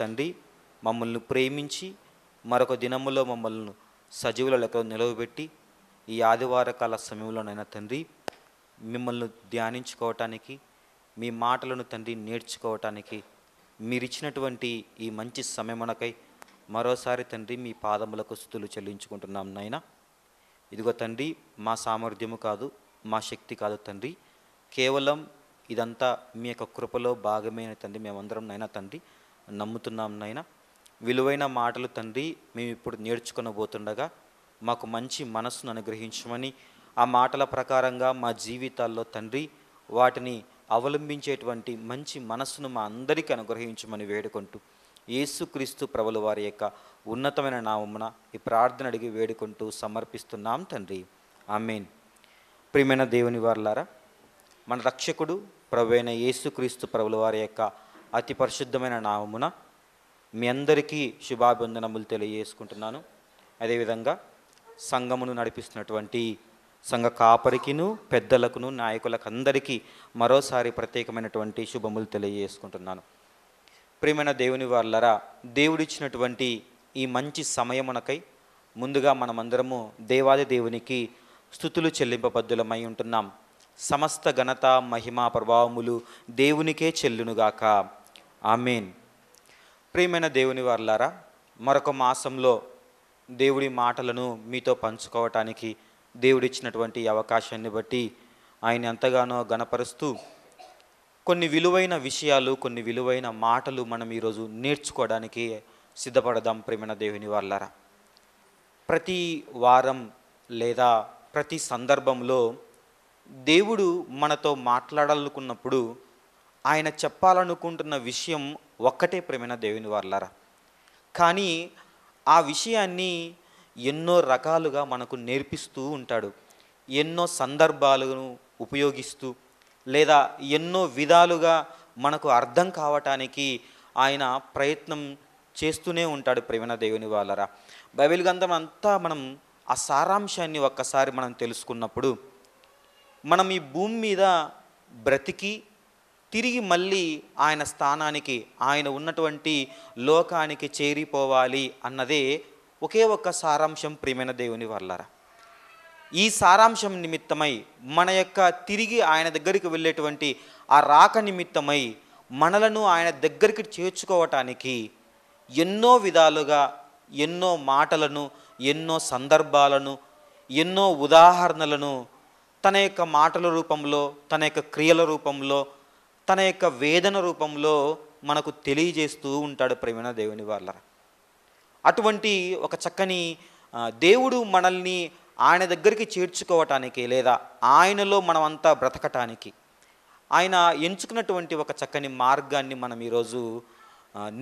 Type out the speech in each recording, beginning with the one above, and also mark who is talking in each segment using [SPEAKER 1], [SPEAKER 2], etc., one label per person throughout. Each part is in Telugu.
[SPEAKER 1] తండ్రి మమ్మల్ని ప్రేమించి మరొక దినములో మమ్మల్ని సజీవుల లెక్క నిలవబెట్టి ఈ ఆదివార కాల సమయంలోనైనా తండ్రి మిమ్మల్ని ధ్యానించుకోవటానికి మీ మాటలను తండ్రి నేర్చుకోవటానికి మీరిచ్చినటువంటి ఈ మంచి సమయమునకై మరోసారి తండ్రి మీ పాదములకు స్థుతులు చెల్లించుకుంటున్నాం నాయన ఇదిగో తండ్రి మా సామర్థ్యము కాదు మా శక్తి కాదు తండ్రి కేవలం ఇదంతా మీ యొక్క కృపలో భాగమైన తండ్రి మేమందరం నైనా తండ్రి నమ్ముతున్నాం నాయన విలువైన మాటలు తండ్రి మేము ఇప్పుడు నేర్చుకునబోతుండగా మాకు మంచి మనస్సును అనుగ్రహించమని ఆ మాటల ప్రకారంగా మా జీవితాల్లో తండ్రి వాటిని అవలంబించేటువంటి మంచి మనస్సును మా అందరికీ అనుగ్రహించమని వేడుకుంటూ ఏసుక్రీస్తు ప్రభుల వారి యొక్క ఉన్నతమైన నామమున ఈ ప్రార్థన అడిగి వేడుకుంటూ సమర్పిస్తున్నాం తండ్రి ఆమెన్ ప్రియమైన దేవుని వారులారా మన రక్షకుడు అయిన యేసుక్రీస్తు ప్రభుల వారి యొక్క అతి పరిశుద్ధమైన నామమున మీ అందరికీ శుభాభివందనములు తెలియజేసుకుంటున్నాను అదేవిధంగా సంఘమును నడిపిస్తున్నటువంటి సంఘ కాపరికిను పెద్దలకును నాయకులకు అందరికీ మరోసారి ప్రత్యేకమైనటువంటి శుభములు తెలియజేసుకుంటున్నాను ప్రియమైన దేవుని వాళ్ళరా దేవుడిచ్చినటువంటి ఈ మంచి సమయమునకై ముందుగా మనమందరము దేవాది దేవునికి స్థుతులు చెల్లింపబద్దులమై ఉంటున్నాం సమస్త ఘనత మహిమ ప్రభావములు దేవునికే చెల్లునుగాక ఆమెన్ ప్రియమైన దేవుని వర్లారా మరొక మాసంలో దేవుడి మాటలను మీతో పంచుకోవటానికి దేవుడిచ్చినటువంటి అవకాశాన్ని బట్టి ఆయన ఎంతగానో గనపరుస్తూ కొన్ని విలువైన విషయాలు కొన్ని విలువైన మాటలు మనం ఈరోజు నేర్చుకోవడానికి సిద్ధపడదాం ప్రేమణ దేవుని వాళ్ళరా ప్రతి వారం లేదా ప్రతి సందర్భంలో దేవుడు మనతో మాట్లాడాలనుకున్నప్పుడు ఆయన చెప్పాలనుకుంటున్న విషయం ఒక్కటే ప్రేమైన దేవుని వర్లారా కానీ ఆ విషయాన్ని ఎన్నో రకాలుగా మనకు నేర్పిస్తూ ఉంటాడు ఎన్నో సందర్భాలను ఉపయోగిస్తూ లేదా ఎన్నో విధాలుగా మనకు అర్థం కావటానికి ఆయన ప్రయత్నం చేస్తూనే ఉంటాడు ప్రేమణ దేవుని వాళ్ళరా బైబిల్ గ్రంథం అంతా మనం ఆ సారాంశాన్ని ఒక్కసారి మనం తెలుసుకున్నప్పుడు మనం ఈ భూమి మీద బ్రతికి తిరిగి మళ్ళీ ఆయన స్థానానికి ఆయన ఉన్నటువంటి లోకానికి చేరిపోవాలి అన్నదే ఒకే ఒక్క సారాంశం ప్రియమైన దేవుని వల్లరా ఈ సారాంశం నిమిత్తమై మన యొక్క తిరిగి ఆయన దగ్గరికి వెళ్ళేటువంటి ఆ రాక నిమిత్తమై మనలను ఆయన దగ్గరికి చేర్చుకోవటానికి ఎన్నో విధాలుగా ఎన్నో మాటలను ఎన్నో సందర్భాలను ఎన్నో ఉదాహరణలను తన యొక్క మాటల రూపంలో తన యొక్క క్రియల రూపంలో తన యొక్క వేదన రూపంలో మనకు తెలియజేస్తూ ఉంటాడు ప్రేమణ దేవుని వాళ్ళ అటువంటి ఒక చక్కని దేవుడు మనల్ని ఆయన దగ్గరికి చేర్చుకోవటానికి లేదా ఆయనలో మనమంతా బ్రతకటానికి ఆయన ఎంచుకున్నటువంటి ఒక చక్కని మార్గాన్ని మనం ఈరోజు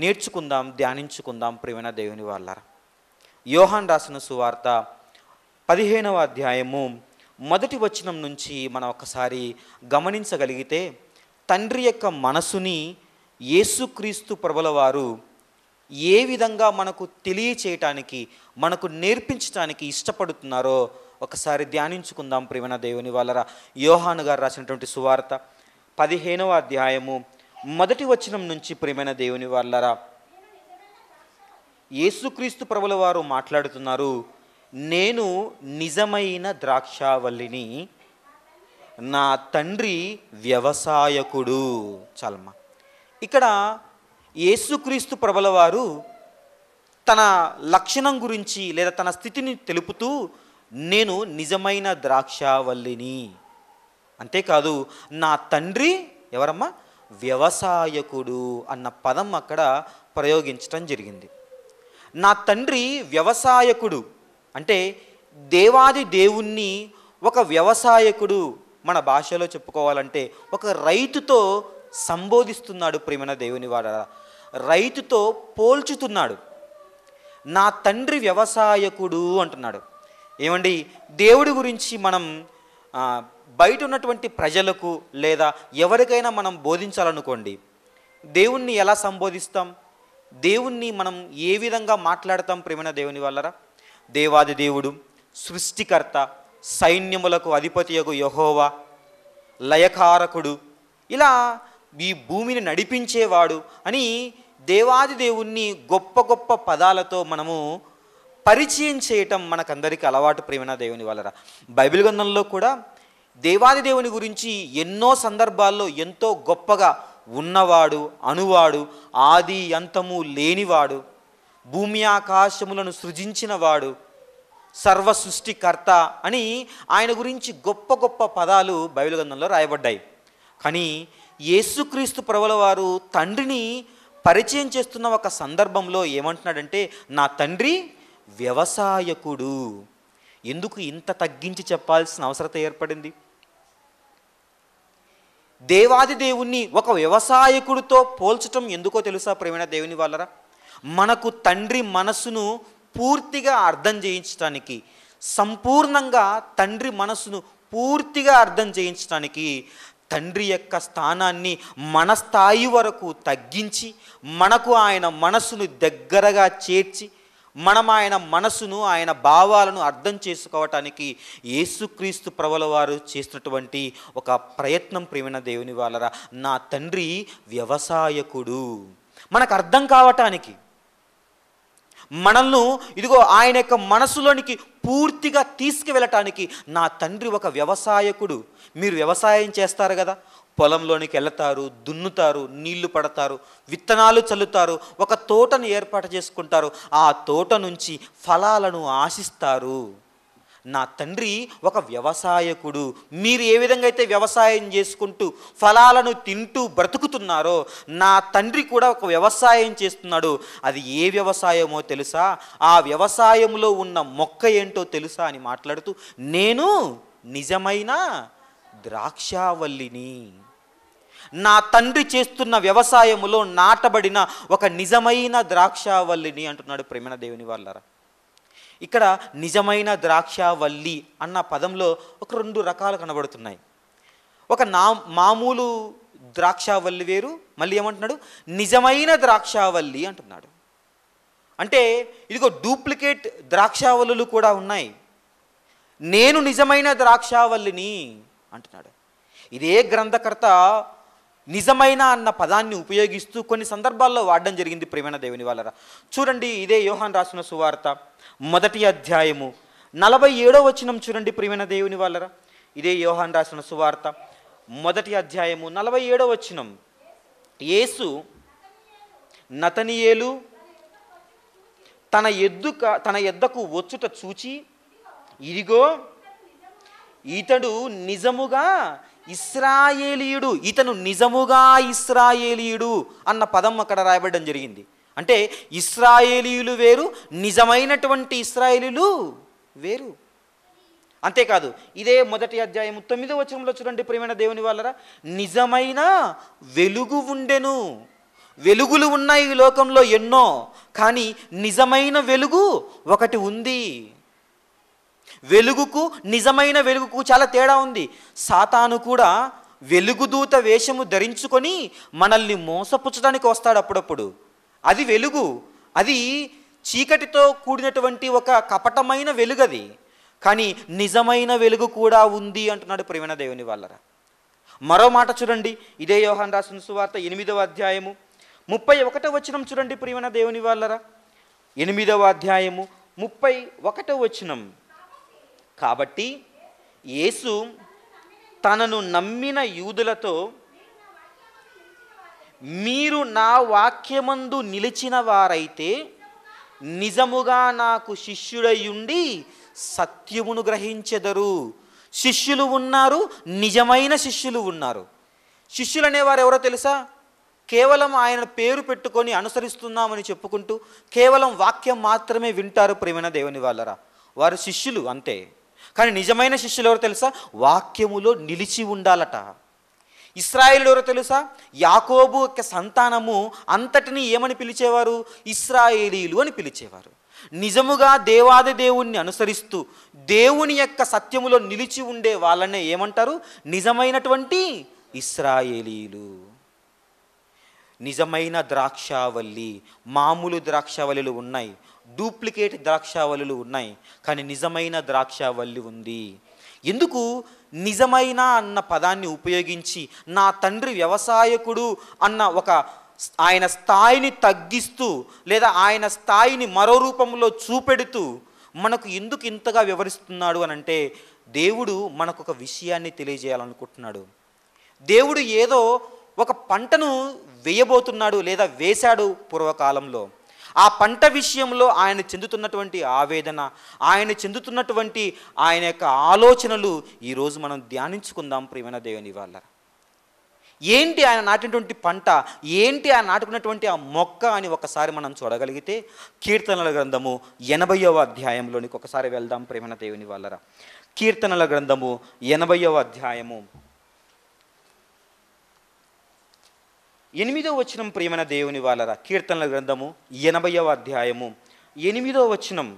[SPEAKER 1] నేర్చుకుందాం ధ్యానించుకుందాం ప్రేమణ దేవుని వాళ్ళ యోహాన్ రాసిన సువార్త పదిహేనవ అధ్యాయము మొదటి వచనం నుంచి మనం ఒకసారి గమనించగలిగితే తండ్రి యొక్క మనసుని యేసుక్రీస్తు ప్రభుల వారు ఏ విధంగా మనకు తెలియచేయటానికి మనకు నేర్పించటానికి ఇష్టపడుతున్నారో ఒకసారి ధ్యానించుకుందాం ప్రేమణ దేవుని వాళ్ళరా యోహాను గారు రాసినటువంటి సువార్త పదిహేనవ అధ్యాయము మొదటి వచనం నుంచి ప్రేమణ దేవుని వాళ్ళరా యేసుక్రీస్తు ప్రభుల వారు మాట్లాడుతున్నారు నేను నిజమైన ద్రాక్షావల్లిని నా తండ్రి వ్యవసాయకుడు చల్మ ఇక్కడ యేసుక్రీస్తు ప్రభుల వారు తన లక్షణం గురించి లేదా తన స్థితిని తెలుపుతూ నేను నిజమైన ద్రాక్షవల్లిని అంతేకాదు నా తండ్రి ఎవరమ్మా వ్యవసాయకుడు అన్న పదం అక్కడ ప్రయోగించటం జరిగింది నా తండ్రి వ్యవసాయకుడు అంటే దేవాది దేవుణ్ణి ఒక వ్యవసాయకుడు మన భాషలో చెప్పుకోవాలంటే ఒక రైతుతో సంబోధిస్తున్నాడు ప్రేమన దేవుని వాడ రైతుతో పోల్చుతున్నాడు నా తండ్రి వ్యవసాయకుడు అంటున్నాడు ఏమండి దేవుడి గురించి మనం బయట ఉన్నటువంటి ప్రజలకు లేదా ఎవరికైనా మనం బోధించాలనుకోండి దేవుణ్ణి ఎలా సంబోధిస్తాం దేవుణ్ణి మనం ఏ విధంగా మాట్లాడతాం ప్రేమణ దేవుని వల్లరా దేవాది దేవుడు సృష్టికర్త సైన్యములకు అధిపతియగు యహోవా లయకారకుడు ఇలా ఈ భూమిని నడిపించేవాడు అని దేవాది దేవుణ్ణి గొప్ప గొప్ప పదాలతో మనము పరిచయం చేయటం మనకందరికీ అలవాటు ప్రేమణ దేవుని వలన బైబిల్ గ్రంథంలో కూడా దేవాది దేవుని గురించి ఎన్నో సందర్భాల్లో ఎంతో గొప్పగా ఉన్నవాడు అనువాడు ఆది అంతము లేనివాడు భూమి ఆకాశములను సృజించినవాడు సర్వ సృష్టికర్త అని ఆయన గురించి గొప్ప గొప్ప పదాలు బైబిల్ గ్రంథంలో రాయబడ్డాయి కానీ యేసుక్రీస్తు ప్రభుల వారు తండ్రిని పరిచయం చేస్తున్న ఒక సందర్భంలో ఏమంటున్నాడంటే నా తండ్రి వ్యవసాయకుడు ఎందుకు ఇంత తగ్గించి చెప్పాల్సిన అవసరత ఏర్పడింది దేవాది దేవుణ్ణి ఒక వ్యవసాయకుడితో పోల్చటం ఎందుకో తెలుసా ప్రవీణ దేవుని వాళ్ళరా మనకు తండ్రి మనస్సును పూర్తిగా అర్థం చేయించడానికి సంపూర్ణంగా తండ్రి మనసును పూర్తిగా అర్థం చేయించడానికి తండ్రి యొక్క స్థానాన్ని మన స్థాయి వరకు తగ్గించి మనకు ఆయన మనసును దగ్గరగా చేర్చి మనం ఆయన మనసును ఆయన భావాలను అర్థం చేసుకోవటానికి యేసుక్రీస్తు ప్రభుల వారు చేసినటువంటి ఒక ప్రయత్నం ప్రేమైన దేవుని వాళ్ళరా నా తండ్రి వ్యవసాయకుడు మనకు అర్థం కావటానికి మనల్ని ఇదిగో ఆయన యొక్క మనసులోనికి పూర్తిగా తీసుకువెళ్ళటానికి నా తండ్రి ఒక వ్యవసాయకుడు మీరు వ్యవసాయం చేస్తారు కదా పొలంలోనికి వెళతారు దున్నుతారు నీళ్లు పడతారు విత్తనాలు చల్లుతారు ఒక తోటను ఏర్పాటు చేసుకుంటారు ఆ తోట నుంచి ఫలాలను ఆశిస్తారు నా తండ్రి ఒక వ్యవసాయకుడు మీరు ఏ విధంగా అయితే వ్యవసాయం చేసుకుంటూ ఫలాలను తింటూ బ్రతుకుతున్నారో నా తండ్రి కూడా ఒక వ్యవసాయం చేస్తున్నాడు అది ఏ వ్యవసాయమో తెలుసా ఆ వ్యవసాయంలో ఉన్న మొక్క ఏంటో తెలుసా అని మాట్లాడుతూ నేను నిజమైన ద్రాక్షావల్లిని నా తండ్రి చేస్తున్న వ్యవసాయములో నాటబడిన ఒక నిజమైన ద్రాక్షావల్లిని అంటున్నాడు ప్రేమణ దేవుని వాళ్ళరా ఇక్కడ నిజమైన ద్రాక్షవల్లి అన్న పదంలో ఒక రెండు రకాలు కనబడుతున్నాయి ఒక నా మామూలు ద్రాక్షవల్లి వేరు మళ్ళీ ఏమంటున్నాడు నిజమైన ద్రాక్షవల్లి అంటున్నాడు అంటే ఇదిగో డూప్లికేట్ ద్రాక్షావల్లులు కూడా ఉన్నాయి నేను నిజమైన ద్రాక్షావల్లిని అంటున్నాడు ఇదే గ్రంథకర్త నిజమైన అన్న పదాన్ని ఉపయోగిస్తూ కొన్ని సందర్భాల్లో వాడడం జరిగింది ప్రేమణ దేవుని వాళ్ళరా చూడండి ఇదే యోహాన్ రాసిన సువార్త మొదటి అధ్యాయము నలభై ఏడో వచనం చూడండి ప్రియమైన దేవుని వాళ్ళరా ఇదే యోహాన్ రాసిన సువార్త మొదటి అధ్యాయము నలభై ఏడో వచనం యేసు నతనియేలు తన ఎద్దుక తన ఎద్దకు వచ్చుట చూచి ఇదిగో ఇతడు నిజముగా ఇస్రాయేలీయుడు ఇతను నిజముగా ఇస్రాయేలీయుడు అన్న పదం అక్కడ రాయబడడం జరిగింది అంటే ఇస్రాయేలీయులు వేరు నిజమైనటువంటి ఇస్రాయేలీలు వేరు అంతేకాదు ఇదే మొదటి అధ్యాయం తొమ్మిదో వచనంలో చూడండి ప్రేమైన దేవుని వాళ్ళరా నిజమైన వెలుగు ఉండెను వెలుగులు ఉన్నాయి ఈ లోకంలో ఎన్నో కానీ నిజమైన వెలుగు ఒకటి ఉంది వెలుగుకు నిజమైన వెలుగుకు చాలా తేడా ఉంది సాతాను కూడా వెలుగుదూత వేషము ధరించుకొని మనల్ని మోసపుచ్చడానికి వస్తాడు అప్పుడప్పుడు అది వెలుగు అది చీకటితో కూడినటువంటి ఒక కపటమైన వెలుగది కానీ నిజమైన వెలుగు కూడా ఉంది అంటున్నాడు ప్రేమణ దేవుని వాళ్ళరా మరో మాట చూడండి ఇదే యోహన్ రాసిన సువార్త ఎనిమిదవ అధ్యాయము ముప్పై ఒకటో వచనం చూడండి ప్రియమైన దేవుని వాళ్ళరా ఎనిమిదవ అధ్యాయము ముప్పై ఒకటో వచనం కాబట్టి యేసు తనను నమ్మిన యూదులతో మీరు నా వాక్యమందు నిలిచిన వారైతే నిజముగా నాకు ఉండి సత్యమును గ్రహించెదరు శిష్యులు ఉన్నారు నిజమైన శిష్యులు ఉన్నారు శిష్యులు అనేవారు ఎవరో తెలుసా కేవలం ఆయన పేరు పెట్టుకొని అనుసరిస్తున్నామని చెప్పుకుంటూ కేవలం వాక్యం మాత్రమే వింటారు ప్రేమైన దేవుని వాళ్ళరా వారు శిష్యులు అంతే కానీ నిజమైన శిష్యులు ఎవరు తెలుసా వాక్యములో నిలిచి ఉండాలట ఇస్రాయిల్ ఎవరో తెలుసా యాకోబు యొక్క సంతానము అంతటిని ఏమని పిలిచేవారు ఇస్రాయేలీలు అని పిలిచేవారు నిజముగా దేవాది దేవుణ్ణి అనుసరిస్తూ దేవుని యొక్క సత్యములో నిలిచి ఉండే వాళ్ళనే ఏమంటారు నిజమైనటువంటి ఇస్రాయేలీలు నిజమైన ద్రాక్షావల్లి మామూలు ద్రాక్షావల్లిలు ఉన్నాయి డూప్లికేట్ ద్రాక్షావళులు ఉన్నాయి కానీ నిజమైన ద్రాక్షావల్లి ఉంది ఎందుకు నిజమైన అన్న పదాన్ని ఉపయోగించి నా తండ్రి వ్యవసాయకుడు అన్న ఒక ఆయన స్థాయిని తగ్గిస్తూ లేదా ఆయన స్థాయిని మరో రూపంలో చూపెడుతూ మనకు ఎందుకు ఇంతగా వివరిస్తున్నాడు అని అంటే దేవుడు మనకు ఒక విషయాన్ని తెలియజేయాలనుకుంటున్నాడు దేవుడు ఏదో ఒక పంటను వేయబోతున్నాడు లేదా వేశాడు పూర్వకాలంలో ఆ పంట విషయంలో ఆయన చెందుతున్నటువంటి ఆవేదన ఆయన చెందుతున్నటువంటి ఆయన యొక్క ఆలోచనలు ఈరోజు మనం ధ్యానించుకుందాం ప్రేమణ దేవుని వాళ్ళ ఏంటి ఆయన నాటినటువంటి పంట ఏంటి ఆయన నాటుకున్నటువంటి ఆ మొక్క అని ఒకసారి మనం చూడగలిగితే కీర్తనల గ్రంథము ఎనభైవ అధ్యాయంలోనికి ఒకసారి వెళ్దాం ప్రేమణ దేవుని వాళ్ళరా కీర్తనల గ్రంథము ఎనభైవ అధ్యాయము ఎనిమిదో వచనం ప్రియమైన దేవుని వాళ్ళరా కీర్తనల గ్రంథము ఎనభైవ అధ్యాయము ఎనిమిదో వచనం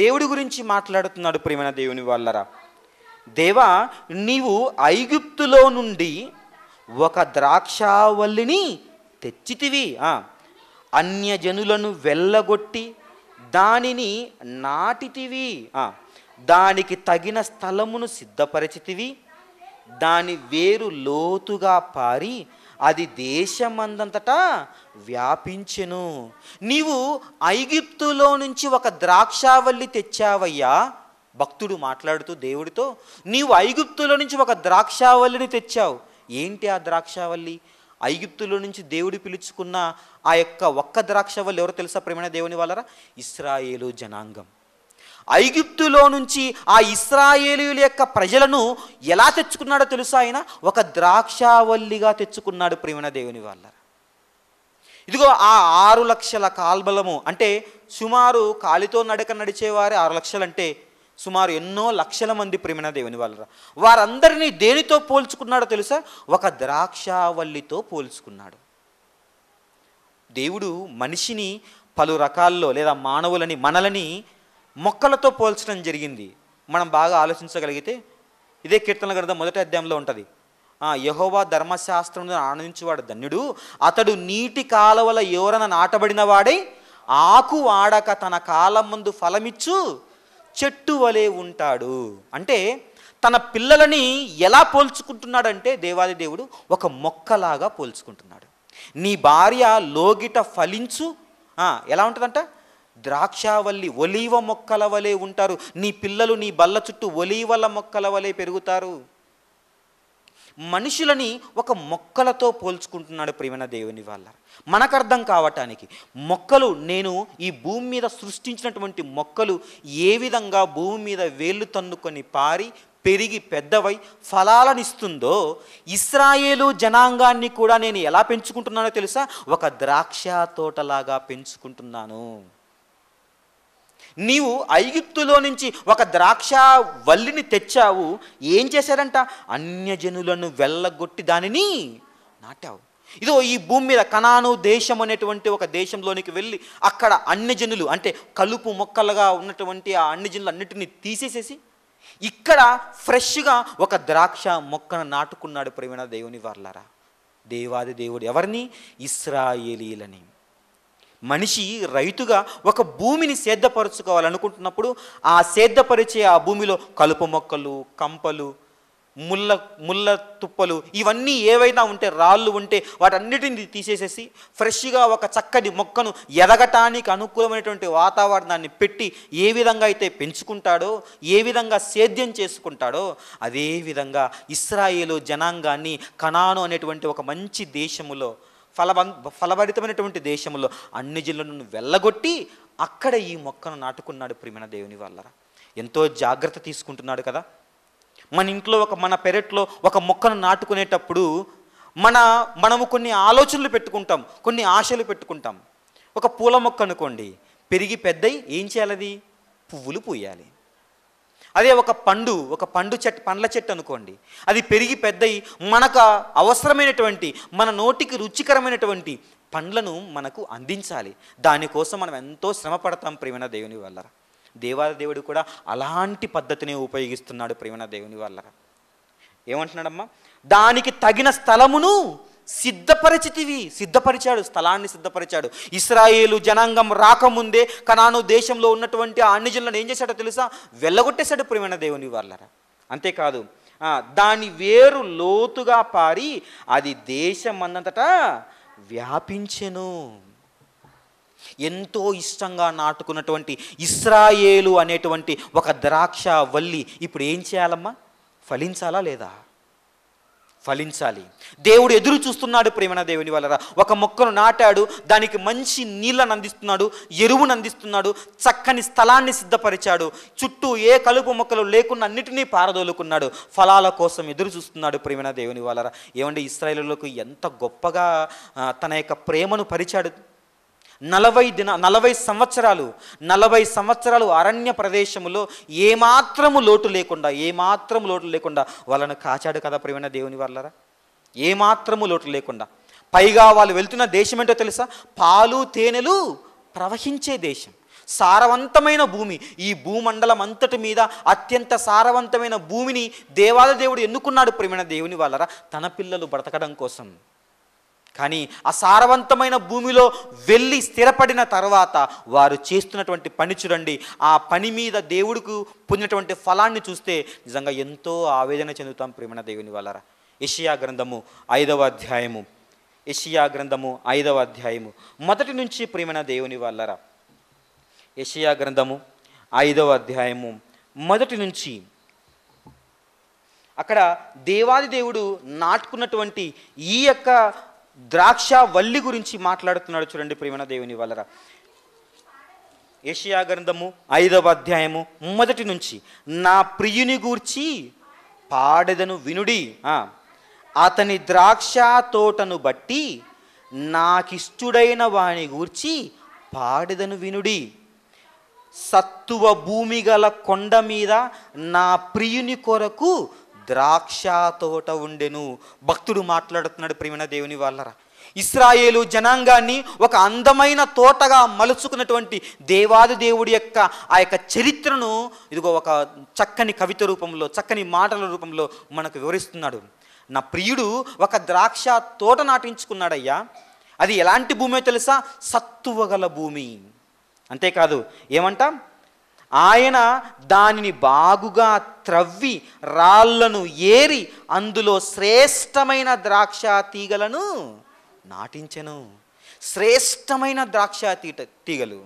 [SPEAKER 1] దేవుడి గురించి మాట్లాడుతున్నాడు ప్రియమైన దేవుని వాళ్ళరా దేవా నీవు ఐగుప్తులో నుండి ఒక ద్రాక్షావల్లిని తెచ్చితివి అన్యజనులను వెళ్ళగొట్టి దానిని నాటితివి దానికి తగిన స్థలమును సిద్ధపరిచితివి దాని వేరు లోతుగా పారి అది దేశమందంతటా వ్యాపించెను నీవు ఐగిప్తులో నుంచి ఒక ద్రాక్షావల్లి తెచ్చావయ్యా భక్తుడు మాట్లాడుతూ దేవుడితో నీవు ఐగుప్తులో నుంచి ఒక ద్రాక్షావల్లిని తెచ్చావు ఏంటి ఆ ద్రాక్షావల్లి ఐగుప్తులో నుంచి దేవుడు పిలుచుకున్న ఆ యొక్క ఒక్క ద్రాక్షవల్లి ఎవరు తెలుసా ప్రేమణ దేవుని వాళ్ళరా ఇస్రాయేలు జనాంగం ఐగిప్తులో నుంచి ఆ ఇస్రాయేలీల యొక్క ప్రజలను ఎలా తెచ్చుకున్నాడో తెలుసా ఆయన ఒక ద్రాక్షావల్లిగా తెచ్చుకున్నాడు ప్రేమణ దేవుని వాళ్ళ ఇదిగో ఆ ఆరు లక్షల కాల్బలము అంటే సుమారు కాలితో నడక నడిచేవారి ఆరు లక్షలు అంటే సుమారు ఎన్నో లక్షల మంది ప్రేమణ దేవుని వాళ్ళ వారందరినీ దేనితో పోల్చుకున్నాడో తెలుసా ఒక ద్రాక్షావల్లితో పోల్చుకున్నాడు దేవుడు మనిషిని పలు రకాల్లో లేదా మానవులని మనలని మొక్కలతో పోల్చడం జరిగింది మనం బాగా ఆలోచించగలిగితే ఇదే కీర్తన గ్రంథం మొదటి అధ్యాయంలో ఉంటుంది యహోవా ధర్మశాస్త్రం ఆనందించేవాడు ధన్యుడు అతడు నీటి కాలువల ఎవరన నాటబడిన వాడే ఆకు వాడక తన కాలం ముందు ఫలమిచ్చు చెట్టు వలె ఉంటాడు అంటే తన పిల్లలని ఎలా పోల్చుకుంటున్నాడంటే దేవాది దేవుడు ఒక మొక్కలాగా పోల్చుకుంటున్నాడు నీ భార్య లోగిట ఫలించు ఎలా ఉంటుందంట ద్రాక్షావల్లి ఒలీవ మొక్కల వలె ఉంటారు నీ పిల్లలు నీ బల్ల చుట్టూ ఒలీవల మొక్కల వలె పెరుగుతారు మనుషులని ఒక మొక్కలతో పోల్చుకుంటున్నాడు ప్రేమణ దేవుని వాళ్ళ మనకు అర్థం కావటానికి మొక్కలు నేను ఈ భూమి మీద సృష్టించినటువంటి మొక్కలు ఏ విధంగా భూమి మీద వేళ్ళు తన్నుకొని పారి పెరిగి పెద్దవై ఫలాలనిస్తుందో ఇస్రాయేలు జనాంగాన్ని కూడా నేను ఎలా పెంచుకుంటున్నానో తెలుసా ఒక ద్రాక్ష తోటలాగా పెంచుకుంటున్నాను నీవు ఐగిప్తులో నుంచి ఒక ద్రాక్ష వల్లిని తెచ్చావు ఏం చేశారంట అన్యజనులను వెళ్ళగొట్టి దానిని నాటావు ఇదో ఈ భూమి మీద కణాను దేశం అనేటువంటి ఒక దేశంలోనికి వెళ్ళి అక్కడ అన్యజనులు అంటే కలుపు మొక్కలుగా ఉన్నటువంటి ఆ అన్యజనులు అన్నిటినీ తీసేసేసి ఇక్కడ ఫ్రెష్గా ఒక ద్రాక్ష మొక్కను నాటుకున్నాడు ప్రేమ దేవుని వర్లరా దేవాది దేవుడు ఎవరిని ఇస్రాయేలీలని మనిషి రైతుగా ఒక భూమిని సేద్దపరచుకోవాలనుకుంటున్నప్పుడు ఆ సేద్దపరిచే ఆ భూమిలో కలుపు మొక్కలు కంపలు ముళ్ళ ముళ్ళ తుప్పలు ఇవన్నీ ఏవైనా ఉంటే రాళ్ళు ఉంటే వాటన్నిటిని తీసేసేసి ఫ్రెష్గా ఒక చక్కటి మొక్కను ఎదగటానికి అనుకూలమైనటువంటి వాతావరణాన్ని పెట్టి ఏ విధంగా అయితే పెంచుకుంటాడో ఏ విధంగా సేద్యం చేసుకుంటాడో అదే విధంగా ఇస్రాయేలు జనాంగాన్ని కణాను అనేటువంటి ఒక మంచి దేశములో ఫలవం ఫలభరితమైనటువంటి దేశంలో అన్ని జిల్లలను వెళ్ళగొట్టి అక్కడ ఈ మొక్కను నాటుకున్నాడు ప్రియమైన దేవుని వల్ల ఎంతో జాగ్రత్త తీసుకుంటున్నాడు కదా మన ఇంట్లో ఒక మన పెరట్లో ఒక మొక్కను నాటుకునేటప్పుడు మన మనము కొన్ని ఆలోచనలు పెట్టుకుంటాం కొన్ని ఆశలు పెట్టుకుంటాం ఒక పూల మొక్క అనుకోండి పెరిగి పెద్దయి ఏం చేయాలి పువ్వులు పూయాలి అదే ఒక పండు ఒక పండు చెట్టు పండ్ల చెట్టు అనుకోండి అది పెరిగి పెద్దయి మనకు అవసరమైనటువంటి మన నోటికి రుచికరమైనటువంటి పండ్లను మనకు అందించాలి దానికోసం మనం ఎంతో శ్రమ పడతాం ప్రేమణ దేవుని వల్ల దేవాల దేవుడు కూడా అలాంటి పద్ధతిని ఉపయోగిస్తున్నాడు ప్రేమణ దేవుని వల్ల ఏమంటున్నాడమ్మా దానికి తగిన స్థలమును సిద్ధపరిచితివి సిద్ధపరిచాడు స్థలాన్ని సిద్ధపరిచాడు ఇస్రాయేలు జనాంగం రాకముందే కనాను దేశంలో ఉన్నటువంటి ఆ అన్నిజనులను ఏం చేశాడో తెలుసా వెళ్ళగొట్టేశాడు ప్రియమైన దేవుని వాళ్ళరా అంతేకాదు దాని వేరు లోతుగా పారి అది దేశమన్నంతటా వ్యాపించెను ఎంతో ఇష్టంగా నాటుకున్నటువంటి ఇస్రాయేలు అనేటువంటి ఒక ద్రాక్ష వల్లి ఇప్పుడు ఏం చేయాలమ్మా ఫలించాలా లేదా ఫలించాలి దేవుడు ఎదురు చూస్తున్నాడు ప్రేమణ దేవుని వలన ఒక మొక్కను నాటాడు దానికి మంచి నీళ్ళను అందిస్తున్నాడు ఎరువును అందిస్తున్నాడు చక్కని స్థలాన్ని సిద్ధపరిచాడు చుట్టూ ఏ కలుపు మొక్కలు లేకుండా అన్నిటినీ పారదోలుకున్నాడు ఫలాల కోసం ఎదురు చూస్తున్నాడు ప్రేమణ దేవుని వలన ఏమంటే ఇస్రాయేలులకు ఎంత గొప్పగా తన యొక్క ప్రేమను పరిచాడు నలభై దిన నలభై సంవత్సరాలు నలభై సంవత్సరాలు అరణ్య ప్రదేశములో ఏమాత్రము లోటు లేకుండా ఏమాత్రము లోటు లేకుండా వాళ్ళను కాచాడు కదా ప్రేమ దేవుని వాళ్ళరా ఏమాత్రము లోటు లేకుండా పైగా వాళ్ళు వెళ్తున్న దేశం ఏంటో తెలుసా పాలు తేనెలు ప్రవహించే దేశం సారవంతమైన భూమి ఈ భూమండలం అంతటి మీద అత్యంత సారవంతమైన భూమిని దేవాల దేవుడు ఎన్నుకున్నాడు ప్రేమైన దేవుని వాళ్ళరా తన పిల్లలు బ్రతకడం కోసం కానీ ఆ సారవంతమైన భూమిలో వెళ్ళి స్థిరపడిన తర్వాత వారు చేస్తున్నటువంటి పని చూడండి ఆ పని మీద దేవుడికి పొందినటువంటి ఫలాన్ని చూస్తే నిజంగా ఎంతో ఆవేదన చెందుతాం ప్రేమణ దేవుని వల్లరా ఇషియా గ్రంథము ఐదవ అధ్యాయము ఇషియా గ్రంథము ఐదవ అధ్యాయము మొదటి నుంచి ప్రేమణ దేవుని వల్లరా యషియా గ్రంథము ఐదవ అధ్యాయము మొదటి నుంచి అక్కడ దేవాది దేవుడు నాటుకున్నటువంటి ఈ యొక్క ద్రాక్ష వల్లి గురించి మాట్లాడుతున్నాడు చూడండి ప్రేమణ దేవుని వలర ఏషియా గ్రంథము ఐదవ అధ్యాయము మొదటి నుంచి నా ప్రియుని గూర్చి పాడెదను వినుడి అతని ద్రాక్ష తోటను బట్టి నాకిష్టుడైన వాణి గూర్చి పాడెదను వినుడి సత్తువ భూమి గల కొండ మీద నా ప్రియుని కొరకు ద్రాక్ష తోట ఉండెను భక్తుడు మాట్లాడుతున్నాడు ప్రేమణ దేవుని వాళ్ళరా ఇస్రాయేలు జనాంగాన్ని ఒక అందమైన తోటగా మలుచుకున్నటువంటి దేవాది దేవుడి యొక్క ఆ యొక్క చరిత్రను ఇదిగో ఒక చక్కని కవిత రూపంలో చక్కని మాటల రూపంలో మనకు వివరిస్తున్నాడు నా ప్రియుడు ఒక ద్రాక్ష తోట నాటించుకున్నాడయ్యా అది ఎలాంటి భూమి తెలుసా సత్తువగల భూమి అంతేకాదు ఏమంటా ఆయన దానిని బాగుగా త్రవ్వి రాళ్లను ఏరి అందులో శ్రేష్టమైన ద్రాక్ష తీగలను నాటించెను శ్రేష్టమైన ద్రాక్ష తీట తీగలు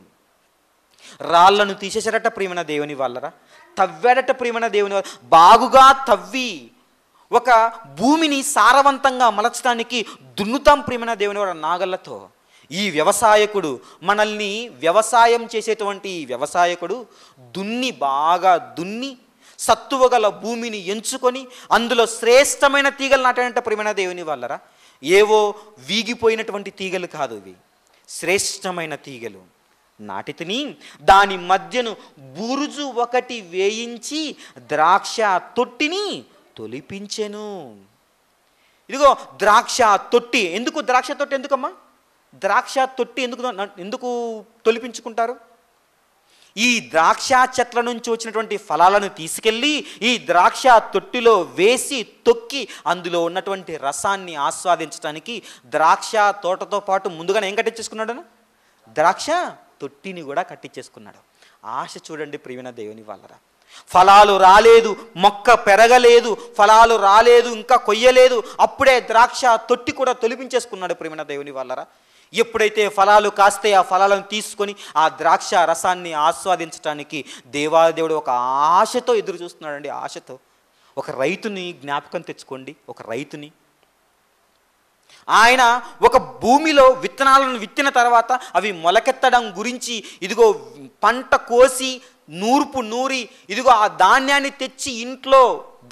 [SPEAKER 1] రాళ్లను తీసేసారట ప్రియమైన దేవుని వాళ్ళరా తవ్వాడట ప్రియమైన దేవుని వల్ల బాగుగా తవ్వి ఒక భూమిని సారవంతంగా మలచడానికి దున్నుతాం ప్రియమైన దేవుని వాళ్ళ నాగళ్ళతో ఈ వ్యవసాయకుడు మనల్ని వ్యవసాయం చేసేటువంటి ఈ వ్యవసాయకుడు దున్ని బాగా దున్ని సత్తువ గల భూమిని ఎంచుకొని అందులో శ్రేష్టమైన తీగలు నాటేట ప్రేమణ దేవుని వల్లరా ఏవో వీగిపోయినటువంటి తీగలు కాదు ఇవి శ్రేష్టమైన తీగలు నాటితిని దాని మధ్యను బూరుజు ఒకటి వేయించి ద్రాక్ష తొట్టిని తొలిపించెను ఇదిగో ద్రాక్ష తొట్టి ఎందుకు ద్రాక్ష తొట్టి ఎందుకమ్మా ద్రాక్ష తొట్టి ఎందుకు ఎందుకు తొలిపించుకుంటారు ఈ ద్రాక్ష చెట్ల నుంచి వచ్చినటువంటి ఫలాలను తీసుకెళ్ళి ఈ ద్రాక్ష తొట్టిలో వేసి తొక్కి అందులో ఉన్నటువంటి రసాన్ని ఆస్వాదించడానికి ద్రాక్ష తోటతో పాటు ముందుగానే ఏం కట్టించేసుకున్నాడు ద్రాక్ష తొట్టిని కూడా కట్టించేసుకున్నాడు ఆశ చూడండి ప్రియమైన దేవుని వాళ్ళరా ఫలాలు రాలేదు మొక్క పెరగలేదు ఫలాలు రాలేదు ఇంకా కొయ్యలేదు అప్పుడే ద్రాక్ష తొట్టి కూడా తొలిపించేసుకున్నాడు ప్రేమణ దేవుని వాళ్ళరా ఎప్పుడైతే ఫలాలు కాస్తే ఆ ఫలాలను తీసుకొని ఆ ద్రాక్ష రసాన్ని ఆస్వాదించడానికి దేవాదేవుడు ఒక ఆశతో ఎదురు చూస్తున్నాడండి ఆశతో ఒక రైతుని జ్ఞాపకం తెచ్చుకోండి ఒక రైతుని ఆయన ఒక భూమిలో విత్తనాలను విత్తిన తర్వాత అవి మొలకెత్తడం గురించి ఇదిగో పంట కోసి నూర్పు నూరి ఇదిగో ఆ ధాన్యాన్ని తెచ్చి ఇంట్లో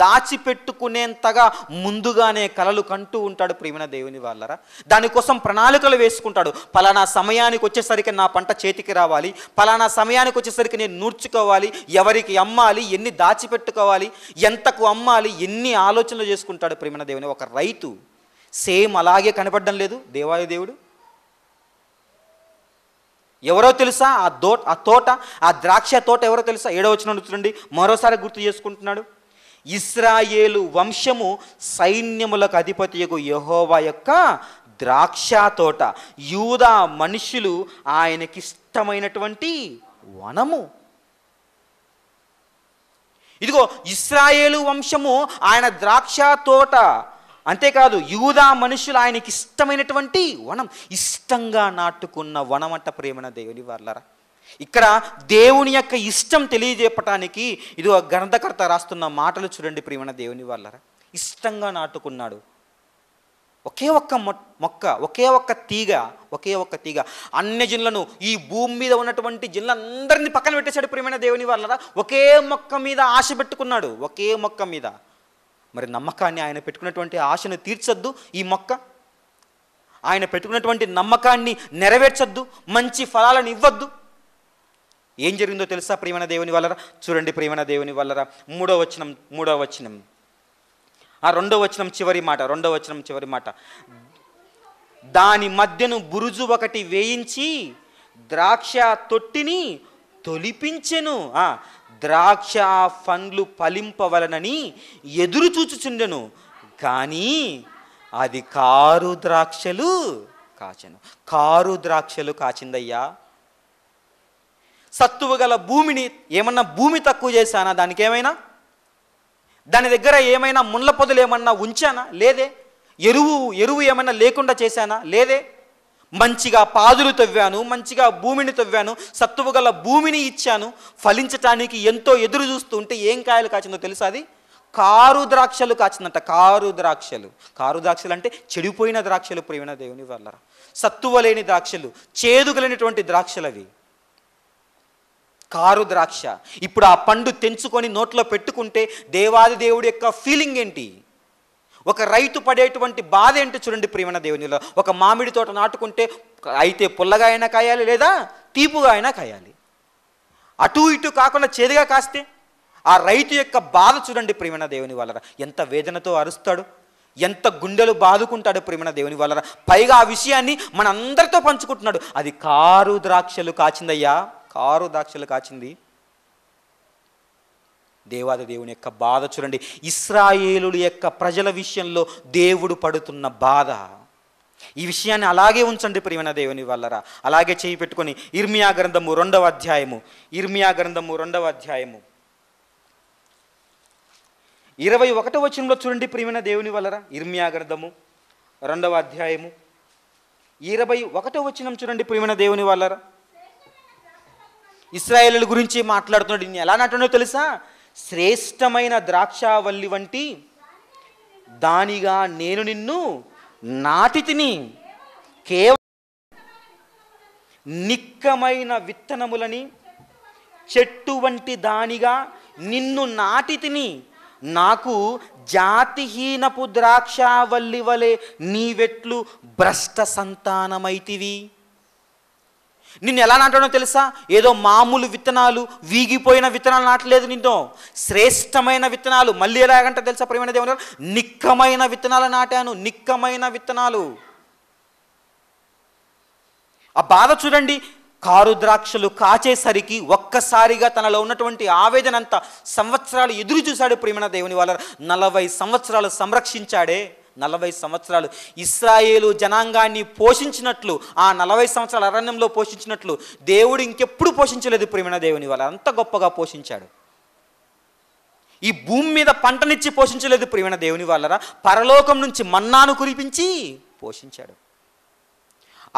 [SPEAKER 1] దాచిపెట్టుకునేంతగా ముందుగానే కలలు కంటూ ఉంటాడు ప్రేమణ దేవుని వాళ్ళరా దానికోసం ప్రణాళికలు వేసుకుంటాడు పలానా సమయానికి వచ్చేసరికి నా పంట చేతికి రావాలి పలానా సమయానికి వచ్చేసరికి నేను నూర్చుకోవాలి ఎవరికి అమ్మాలి ఎన్ని దాచిపెట్టుకోవాలి ఎంతకు అమ్మాలి ఎన్ని ఆలోచనలు చేసుకుంటాడు ప్రేమిన దేవుని ఒక రైతు సేమ్ అలాగే కనపడడం లేదు దేవాయ దేవుడు ఎవరో తెలుసా ఆ దో ఆ తోట ఆ ద్రాక్ష తోట ఎవరో తెలుసా ఏడవచ్చిన చూడండి మరోసారి గుర్తు చేసుకుంటున్నాడు ఇస్రాయేలు వంశము సైన్యములకు అధిపతియకు యహోవా యొక్క ద్రాక్ష తోట యూదా మనుషులు ఆయనకి ఇష్టమైనటువంటి వనము ఇదిగో ఇస్రాయేలు వంశము ఆయన ద్రాక్ష తోట అంతేకాదు యూదా మనుషులు ఆయనకి ఇష్టమైనటువంటి వనం ఇష్టంగా నాటుకున్న అంట ప్రేమన దేవుని వర్లరా ఇక్కడ దేవుని యొక్క ఇష్టం తెలియజేపటానికి ఇది ఒక గ్రంథకర్త రాస్తున్న మాటలు చూడండి ప్రియమణ దేవుని వాళ్ళరా ఇష్టంగా నాటుకున్నాడు ఒకే ఒక్క మొక్క ఒకే ఒక్క తీగ ఒకే ఒక్క తీగ అన్ని జిన్లను ఈ భూమి మీద ఉన్నటువంటి జిన్లందరినీ పక్కన పెట్టేశాడు ప్రియమైన దేవుని వాళ్ళరా ఒకే మొక్క మీద ఆశ పెట్టుకున్నాడు ఒకే మొక్క మీద మరి నమ్మకాన్ని ఆయన పెట్టుకున్నటువంటి ఆశను తీర్చొద్దు ఈ మొక్క ఆయన పెట్టుకున్నటువంటి నమ్మకాన్ని నెరవేర్చొద్దు మంచి ఫలాలను ఇవ్వద్దు ఏం జరిగిందో తెలుసా ప్రియమైన దేవుని వల్లరా చూడండి ప్రియమైన దేవుని వల్లరా మూడో వచనం మూడో వచనం ఆ రెండో వచనం చివరి మాట రెండో వచనం చివరి మాట దాని మధ్యను బురుజు ఒకటి వేయించి ద్రాక్ష తొట్టిని తొలిపించెను ద్రాక్ష పండ్లు ఫలింపవలనని ఎదురు చూచుచుండెను కానీ అది కారు ద్రాక్షలు కాచెను కారు ద్రాక్షలు కాచిందయ్యా సత్తువ గల భూమిని ఏమన్నా భూమి తక్కువ చేశానా దానికి ఏమైనా దాని దగ్గర ఏమైనా ముళ్ళ పొదలు ఏమన్నా ఉంచానా లేదే ఎరువు ఎరువు ఏమైనా లేకుండా చేశానా లేదే మంచిగా పాదులు తవ్వాను మంచిగా భూమిని తవ్వాను సత్తువ గల భూమిని ఇచ్చాను ఫలించటానికి ఎంతో ఎదురు చూస్తూ ఉంటే ఏం కాయలు కాచిందో తెలుసా అది కారు ద్రాక్షలు కాచిందంట కారు ద్రాక్షలు కారు ద్రాక్షలు అంటే చెడిపోయిన ద్రాక్షలు ప్రేమ దేవుని వల్ల సత్తువ లేని ద్రాక్షలు చేదుగలేనటువంటి ద్రాక్షలు అవి కారు ద్రాక్ష ఇప్పుడు ఆ పండు తెంచుకొని నోట్లో పెట్టుకుంటే దేవాది దేవుడి యొక్క ఫీలింగ్ ఏంటి ఒక రైతు పడేటువంటి బాధ ఏంటి చూడండి ప్రేమణ దేవునిలో ఒక మామిడి తోట నాటుకుంటే అయితే పుల్లగా అయినా కాయాలి లేదా తీపుగా అయినా కాయాలి అటు ఇటు కాకుండా చేదుగా కాస్తే ఆ రైతు యొక్క బాధ చూడండి ప్రేమణ దేవుని వలన ఎంత వేదనతో అరుస్తాడు ఎంత గుండెలు బాదుకుంటాడు ప్రేమణ దేవుని వలన పైగా ఆ విషయాన్ని మనందరితో పంచుకుంటున్నాడు అది కారు ద్రాక్షలు కాచిందయ్యా కారు దాక్షలు కాచింది దేవాది దేవుని యొక్క బాధ చూడండి ఇస్రాయేలు యొక్క ప్రజల విషయంలో దేవుడు పడుతున్న బాధ ఈ విషయాన్ని అలాగే ఉంచండి ప్రియమైన దేవుని వల్లరా అలాగే చేయి పెట్టుకొని ఇర్మియా గ్రంథము రెండవ అధ్యాయము ఇర్మియా గ్రంథము రెండవ అధ్యాయము ఇరవై ఒకటో వచనంలో చూడండి ప్రియమైన దేవుని వల్లరా ఇర్మియా గ్రంథము రెండవ అధ్యాయము ఇరవై ఒకటో వచనం చూడండి ప్రియమైన దేవుని వల్లరా ఇస్రాయేల్ గురించి మాట్లాడుతున్నాడు ఇన్ని ఎలా అంటున్నాడో తెలుసా శ్రేష్టమైన ద్రాక్షావల్లి వంటి దానిగా నేను నిన్ను నాటి తిని కేవలం నిక్కమైన విత్తనములని చెట్టు వంటి దానిగా నిన్ను నాటి తిని నాకు జాతిహీనపు ద్రాక్షావల్లి వలె నీవెట్లు భ్రష్ట సంతానమైతివి నిన్ను ఎలా నాటడో తెలుసా ఏదో మామూలు విత్తనాలు వీగిపోయిన విత్తనాలు నాటలేదు నిన్నో శ్రేష్టమైన విత్తనాలు మళ్ళీ ఎలాగంటే తెలుసా ప్రేమైన దేవుని నిక్కమైన విత్తనాలు నాటాను నిక్కమైన విత్తనాలు ఆ బాధ చూడండి కారు ద్రాక్షలు కాచేసరికి ఒక్కసారిగా తనలో ఉన్నటువంటి ఆవేదన అంతా సంవత్సరాలు ఎదురు చూశాడు ప్రేమణ దేవుని వాళ్ళ నలభై సంవత్సరాలు సంరక్షించాడే నలభై సంవత్సరాలు ఇస్రాయేలు జనాంగాన్ని పోషించినట్లు ఆ నలభై సంవత్సరాల అరణ్యంలో పోషించినట్లు దేవుడు ఇంకెప్పుడు పోషించలేదు ప్రేమణ దేవుని వాళ్ళు అంత గొప్పగా పోషించాడు ఈ భూమి మీద పంటనిచ్చి పోషించలేదు ప్రేమణ దేవుని వాళ్ళరా పరలోకం నుంచి మన్నాను కురిపించి పోషించాడు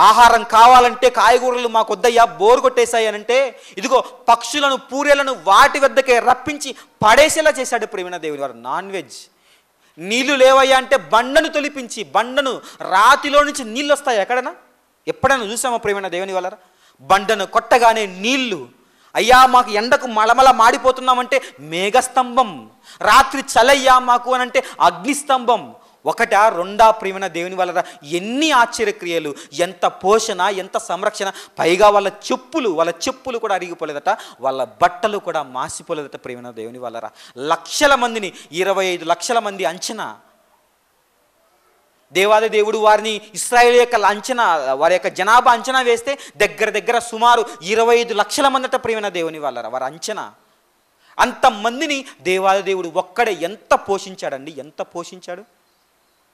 [SPEAKER 1] ఆహారం కావాలంటే కాయగూరలు మా కొద్దయ్యా బోరు కొట్టేశాయి అంటే ఇదిగో పక్షులను పూరేలను వాటి వద్దకే రప్పించి పడేసేలా చేశాడు ప్రేమణ దేవుని వారు నాన్ వెజ్ నీళ్లు లేవయ్యా అంటే బండను తొలిపించి బండను రాతిలో నుంచి నీళ్ళు వస్తాయి ఎక్కడైనా ఎప్పుడైనా చూసామో ప్రేమైన దేవుని వలరా బండను కొట్టగానే నీళ్లు అయ్యా మాకు ఎండకు మలమల మాడిపోతున్నామంటే మేఘస్తంభం రాత్రి చలయ్యా మాకు అని అంటే అగ్నిస్తంభం ఒకట రెండా ప్రేమన దేవుని వల్ల ఎన్ని ఆశ్చర్యక్రియలు ఎంత పోషణ ఎంత సంరక్షణ పైగా వాళ్ళ చెప్పులు వాళ్ళ చెప్పులు కూడా అరిగిపోలేదట వాళ్ళ బట్టలు కూడా మాసిపోలేదట ప్రేమన దేవుని వల్లరా లక్షల మందిని ఇరవై ఐదు లక్షల మంది అంచనా దేవాది దేవుడు వారిని ఇస్రాయేల్ యొక్క అంచనా వారి యొక్క జనాభా అంచనా వేస్తే దగ్గర దగ్గర సుమారు ఇరవై ఐదు లక్షల మందట ప్రేమన దేవుని వాళ్ళరా వారి అంచనా అంతమందిని దేవాది దేవుడు ఒక్కడే ఎంత పోషించాడండి ఎంత పోషించాడు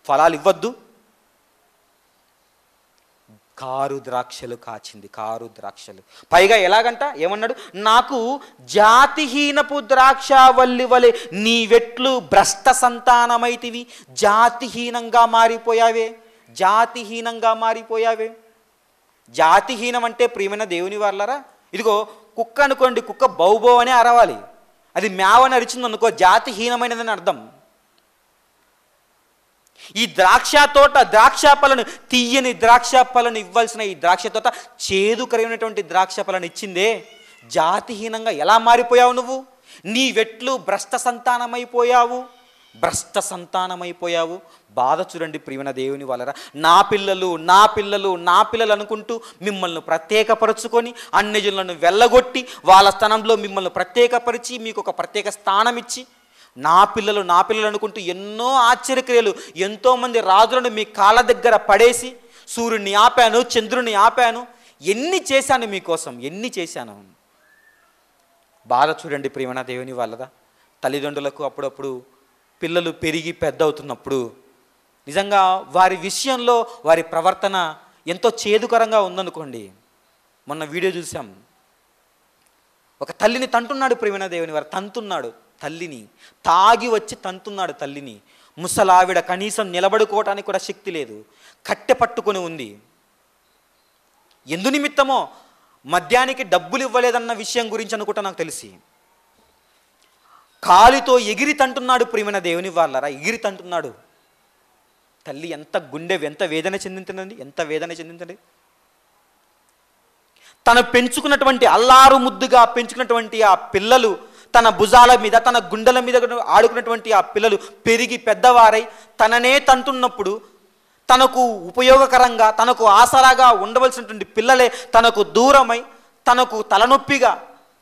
[SPEAKER 1] ఫలాలు ఇవ్వద్దు కారు ద్రాక్షలు కాచింది కారు ద్రాక్షలు పైగా ఎలాగంట ఏమన్నాడు నాకు జాతిహీనపు ద్రాక్షవల్లి వలె నీ వెట్లు భ్రష్ట సంతానమైతివి జాతిహీనంగా మారిపోయావే జాతిహీనంగా మారిపోయావే జాతిహీనం అంటే ప్రియమైన దేవుని వాళ్ళరా ఇదిగో కుక్క అనుకోండి కుక్క బౌబో అనే అరవాలి అది మేవని అరిచింది అనుకో జాతిహీనమైనదని అర్థం ఈ ద్రాక్ష తోట ద్రాక్ష పలను తీయని ద్రాక్ష పలను ఇవ్వాల్సిన ఈ ద్రాక్ష తోట చేదుకరైనటువంటి ద్రాక్ష పళ్ళను ఇచ్చిందే జాతిహీనంగా ఎలా మారిపోయావు నువ్వు నీ వెట్లు భ్రష్ట సంతానమైపోయావు భ్రష్ట సంతానమైపోయావు బాధ చూడండి ప్రియమైన దేవుని వాళ్ళరా నా పిల్లలు నా పిల్లలు నా పిల్లలు అనుకుంటూ మిమ్మల్ని ప్రత్యేకపరచుకొని జనులను వెళ్ళగొట్టి వాళ్ళ స్థానంలో మిమ్మల్ని ప్రత్యేకపరిచి మీకు ఒక ప్రత్యేక స్థానం ఇచ్చి నా పిల్లలు నా పిల్లలు అనుకుంటూ ఎన్నో ఆశ్చర్యక్రియలు ఎంతోమంది రాజులను మీ కాళ్ళ దగ్గర పడేసి సూర్యుడిని ఆపాను చంద్రుని ఆపాను ఎన్ని చేశాను మీకోసం ఎన్ని చేశాను బాధ చూడండి ప్రేమణ దేవుని వాళ్ళదా తల్లిదండ్రులకు అప్పుడప్పుడు పిల్లలు పెరిగి పెద్ద అవుతున్నప్పుడు నిజంగా వారి విషయంలో వారి ప్రవర్తన ఎంతో చేదుకరంగా ఉందనుకోండి మొన్న వీడియో చూసాం ఒక తల్లిని తంటున్నాడు ప్రియమైన దేవుని వారు తంతున్నాడు తల్లిని తాగి వచ్చి తంతున్నాడు తల్లిని ముసలావిడ కనీసం నిలబడుకోవటానికి కూడా శక్తి లేదు కట్టె పట్టుకొని ఉంది ఎందు నిమిత్తమో మద్యానికి డబ్బులు ఇవ్వలేదన్న విషయం గురించి అనుకుంటా నాకు తెలిసి కాలితో ఎగిరి తంటున్నాడు ప్రియమైన దేవుని వాళ్ళరా ఎగిరి తంటున్నాడు తల్లి ఎంత గుండె ఎంత వేదన చెందిందండి ఎంత వేదన చెందిందండి తను పెంచుకున్నటువంటి అల్లారు ముద్దుగా పెంచుకున్నటువంటి ఆ పిల్లలు తన భుజాల మీద తన గుండెల మీద ఆడుకున్నటువంటి ఆ పిల్లలు పెరిగి పెద్దవారై తననే తంటున్నప్పుడు తనకు ఉపయోగకరంగా తనకు ఆసరాగా ఉండవలసినటువంటి పిల్లలే తనకు దూరమై తనకు తలనొప్పిగా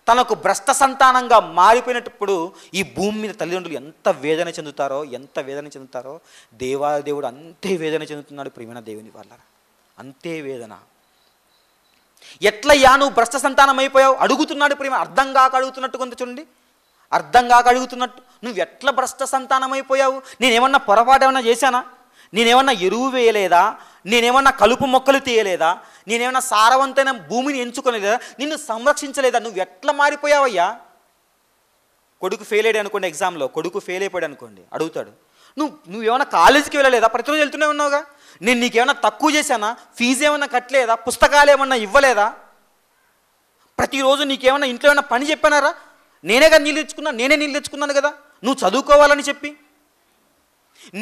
[SPEAKER 1] తనకు భ్రష్ట సంతానంగా మారిపోయినప్పుడు ఈ భూమి మీద తల్లిదండ్రులు ఎంత వేదన చెందుతారో ఎంత వేదన చెందుతారో దేవాదేవుడు అంతే వేదన చెందుతున్నాడు ప్రేమణ దేవుని వల్ల అంతే వేదన ఎట్లయ్యా నువ్వు భ్రష్ట సంతానం అయిపోయావు అడుగుతున్నాడు ప్రేమ అర్థం కాక అడుగుతున్నట్టు కొంత చూడండి అర్థం కాక అడుగుతున్నట్టు నువ్వు ఎట్లా భ్రష్ట సంతానం అయిపోయావు నేనేమన్నా పొరపాటు ఏమన్నా చేశానా నేనేమన్నా ఎరువు వేయలేదా నేనేమన్నా కలుపు మొక్కలు తీయలేదా నేనేమన్నా సారవంతమైన భూమిని ఎంచుకోలేదా నిన్ను సంరక్షించలేదా నువ్వు ఎట్లా మారిపోయావయ్యా కొడుకు ఫెయిల్ అయ్యాడు అనుకోండి ఎగ్జామ్లో కొడుకు ఫెయిల్ అయిపోయాడు అనుకోండి అడుగుతాడు నువ్వు నువ్వేమన్నా కాలేజీకి వెళ్ళలేదా ప్రతిరోజు వెళ్తూనే ఉన్నావుగా నేను నీకేమన్నా తక్కువ చేశానా ఫీజు ఏమైనా కట్టలేదా పుస్తకాలు ఏమన్నా ఇవ్వలేదా ప్రతిరోజు నీకేమైనా ఇంట్లో ఏమైనా పని చెప్పానారా నేనే కదా నీళ్ళు తెచ్చుకున్నా నేనే నీళ్ళు తెచ్చుకున్నాను కదా నువ్వు చదువుకోవాలని చెప్పి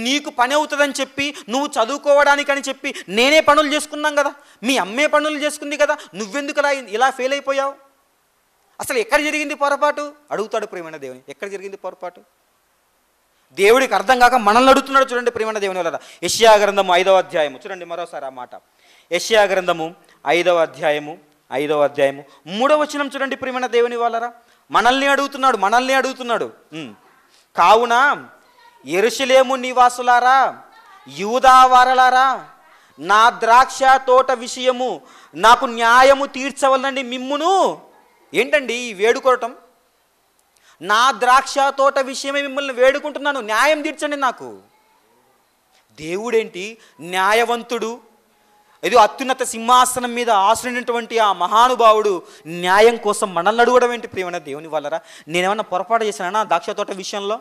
[SPEAKER 1] నీకు పని అవుతుందని చెప్పి నువ్వు చదువుకోవడానికని చెప్పి నేనే పనులు చేసుకున్నాం కదా మీ అమ్మే పనులు చేసుకుంది కదా నువ్వెందుకు ఇలా ఇలా ఫెయిల్ అయిపోయావు అసలు ఎక్కడ జరిగింది పొరపాటు అడుగుతాడు ప్రేమైన దేవుని ఎక్కడ జరిగింది పొరపాటు దేవుడికి అర్థం కాక మనల్ని అడుగుతున్నాడు చూడండి ప్రేమైన దేవుని వల్ల యష్యా గ్రంథము ఐదవ అధ్యాయము చూడండి మరోసారి ఆ మాట యష్యా గ్రంథము ఐదవ అధ్యాయము ఐదవ అధ్యాయము మూడవ వచనం చూడండి ప్రేమైన దేవుని వాళ్ళరా మనల్ని అడుగుతున్నాడు మనల్ని అడుగుతున్నాడు కావున ఎరుసలేము నివాసులారా యూదావారలారా నా ద్రాక్ష తోట విషయము నాకు న్యాయము తీర్చవలనండి మిమ్మును ఏంటండి ఈ వేడుకోవటం నా ద్రాక్ష తోట విషయమే మిమ్మల్ని వేడుకుంటున్నాను న్యాయం తీర్చండి నాకు దేవుడేంటి న్యాయవంతుడు ఇది అత్యున్నత సింహాసనం మీద ఆశ్రయినటువంటి ఆ మహానుభావుడు న్యాయం కోసం మనల్ని అడగడం ఏంటి ప్రియమైన దేవుని వల్లరా నేనేమన్నా పొరపాటు చేశానా ద్రాక్ష తోట విషయంలో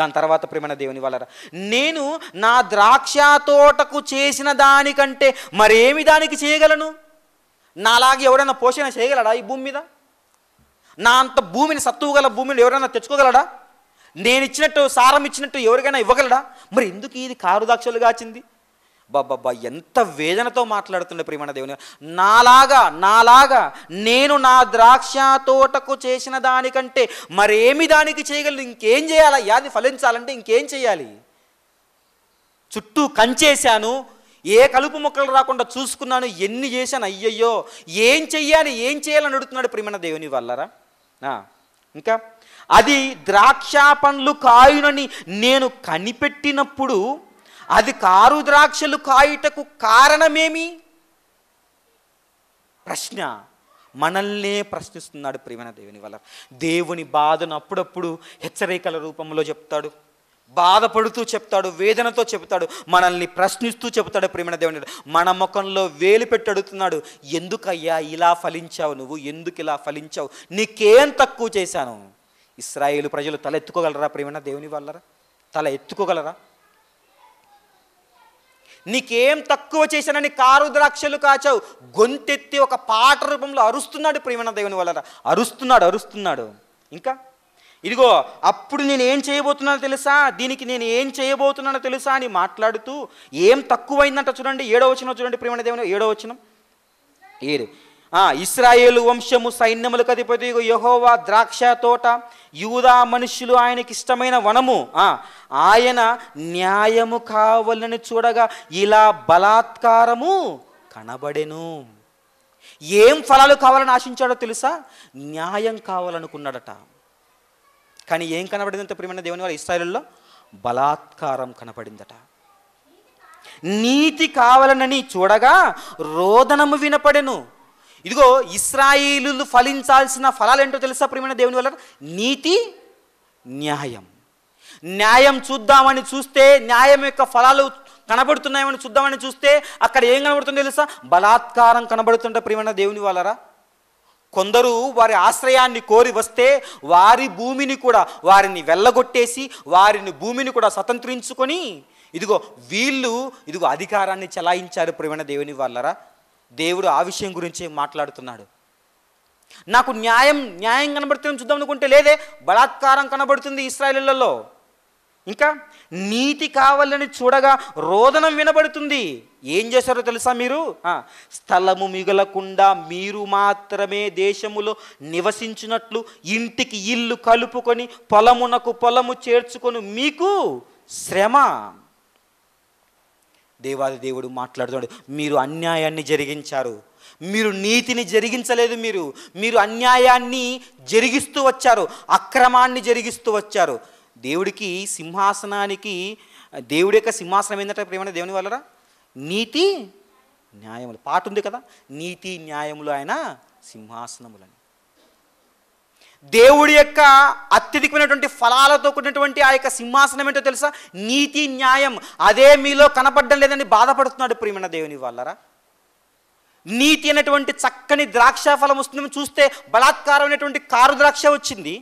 [SPEAKER 1] దాని తర్వాత ప్రేమణ దేవుని వలరా నేను నా ద్రాక్ష తోటకు చేసిన దానికంటే మరేమి దానికి చేయగలను నాలాగే ఎవరైనా పోషణ చేయగలడా ఈ భూమి మీద నా అంత భూమిని సత్తువు గల భూమిని ఎవరైనా తెచ్చుకోగలడా నేను ఇచ్చినట్టు సారం ఇచ్చినట్టు ఎవరికైనా ఇవ్వగలడా మరి ఎందుకు ఇది కారు దాక్షలుగా వచ్చింది బాబా ఎంత వేదనతో మాట్లాడుతుండే ప్రియమణ దేవుని నాలాగా నాలాగా నేను నా ద్రాక్ష తోటకు చేసిన దానికంటే మరేమి దానికి చేయగలను ఇంకేం చేయాలా యాది ఫలించాలంటే ఇంకేం చేయాలి చుట్టూ కంచేశాను ఏ కలుపు మొక్కలు రాకుండా చూసుకున్నాను ఎన్ని చేశాను అయ్యయ్యో ఏం చెయ్యాలి ఏం చేయాలని అడుగుతున్నాడు ప్రియమణ దేవుని వల్లరా ఇంకా అది ద్రాక్ష పండ్లు కాయునని నేను కనిపెట్టినప్పుడు అది కారు ద్రాక్షలు కాయుటకు కారణమేమి ప్రశ్న మనల్నే ప్రశ్నిస్తున్నాడు ప్రేమన దేవుని వల్ల దేవుని బాధను అప్పుడప్పుడు హెచ్చరికల రూపంలో చెప్తాడు బాధపడుతూ చెప్తాడు వేదనతో చెప్తాడు మనల్ని ప్రశ్నిస్తూ చెప్తాడు ప్రేమణ దేవుని మన ముఖంలో వేలు పెట్టి అడుగుతున్నాడు ఎందుకయ్యా ఇలా ఫలించావు నువ్వు ఎందుకు ఇలా ఫలించావు నీకేం తక్కువ చేశాను ఇస్రాయేలు ప్రజలు తల ఎత్తుకోగలరా ప్రేమణ దేవుని వల్లరా తల ఎత్తుకోగలరా నీకేం తక్కువ చేశానని కారు ద్రాక్షలు కాచావు గొంతెత్తి ఒక పాట రూపంలో అరుస్తున్నాడు ప్రేమణ దేవుని వలన అరుస్తున్నాడు అరుస్తున్నాడు ఇంకా ఇదిగో అప్పుడు నేను ఏం చేయబోతున్నాను తెలుసా దీనికి నేను ఏం చేయబోతున్నానో తెలుసా అని మాట్లాడుతూ ఏం తక్కువైందంట చూడండి ఏడో వచ్చిన చూడండి ప్రేమణ దేవుని ఏడో వచ్చిన ఏడు ఇస్రాయేలు వంశము సైన్యములకు అధిపతి యహోవా ద్రాక్ష తోట యూదా మనుషులు ఆయనకి ఇష్టమైన వనము ఆయన న్యాయము కావాలని చూడగా ఇలా బలాత్కారము కనబడెను ఏం ఫలాలు కావాలని ఆశించాడో తెలుసా న్యాయం కావాలనుకున్నాడట కానీ ఏం కనబడిందంత ప్రియమైన దేవుని వారు ఇస్రాయల్లో బలాత్కారం కనపడిందట నీతి కావాలనని చూడగా రోదనము వినపడెను ఇదిగో ఇస్రాయిలు ఫలించాల్సిన ఫలాలు ఏంటో తెలుసా ప్రియమైన దేవుని వల్ల నీతి న్యాయం న్యాయం చూద్దామని చూస్తే న్యాయం యొక్క ఫలాలు కనబడుతున్నాయని చూద్దామని చూస్తే అక్కడ ఏం కనబడుతుందో తెలుసా బలాత్కారం కనబడుతుంటే ప్రియమైన దేవుని వాళ్ళరా కొందరు వారి ఆశ్రయాన్ని కోరి వస్తే వారి భూమిని కూడా వారిని వెళ్ళగొట్టేసి వారిని భూమిని కూడా స్వతంత్రించుకొని ఇదిగో వీళ్ళు ఇదిగో అధికారాన్ని చెలాయించారు ప్రియమైన దేవుని వాళ్ళరా దేవుడు ఆ విషయం గురించి మాట్లాడుతున్నాడు నాకు న్యాయం న్యాయం కనబడుతుంది చూద్దాం అనుకుంటే లేదే బలాత్కారం కనబడుతుంది ఇస్రాయలీలలో ఇంకా నీతి కావాలని చూడగా రోదనం వినబడుతుంది ఏం చేశారో తెలుసా మీరు స్థలము మిగలకుండా మీరు మాత్రమే దేశములో నివసించినట్లు ఇంటికి ఇల్లు కలుపుకొని పొలమునకు పొలము చేర్చుకొని మీకు శ్రమ దేవాది దేవుడు మాట్లాడుతున్నాడు మీరు అన్యాయాన్ని జరిగించారు మీరు నీతిని జరిగించలేదు మీరు మీరు అన్యాయాన్ని జరిగిస్తూ వచ్చారు అక్రమాన్ని జరిగిస్తూ వచ్చారు దేవుడికి సింహాసనానికి దేవుడి యొక్క సింహాసనం ఏంటంటే ప్రేమ దేవుని వల్లరా నీతి న్యాయములు పాట ఉంది కదా నీతి న్యాయములు ఆయన సింహాసనములని దేవుడి యొక్క అత్యధికమైనటువంటి ఫలాలతో కూడినటువంటి ఆ యొక్క సింహాసనం ఏంటో తెలుసా నీతి న్యాయం అదే మీలో కనపడడం లేదని బాధపడుతున్నాడు ప్రియమైన దేవుని వాళ్ళరా నీతి అనేటువంటి చక్కని ద్రాక్ష ఫలం వస్తుందని చూస్తే బలాత్కారం అనేటువంటి కారు ద్రాక్ష వచ్చింది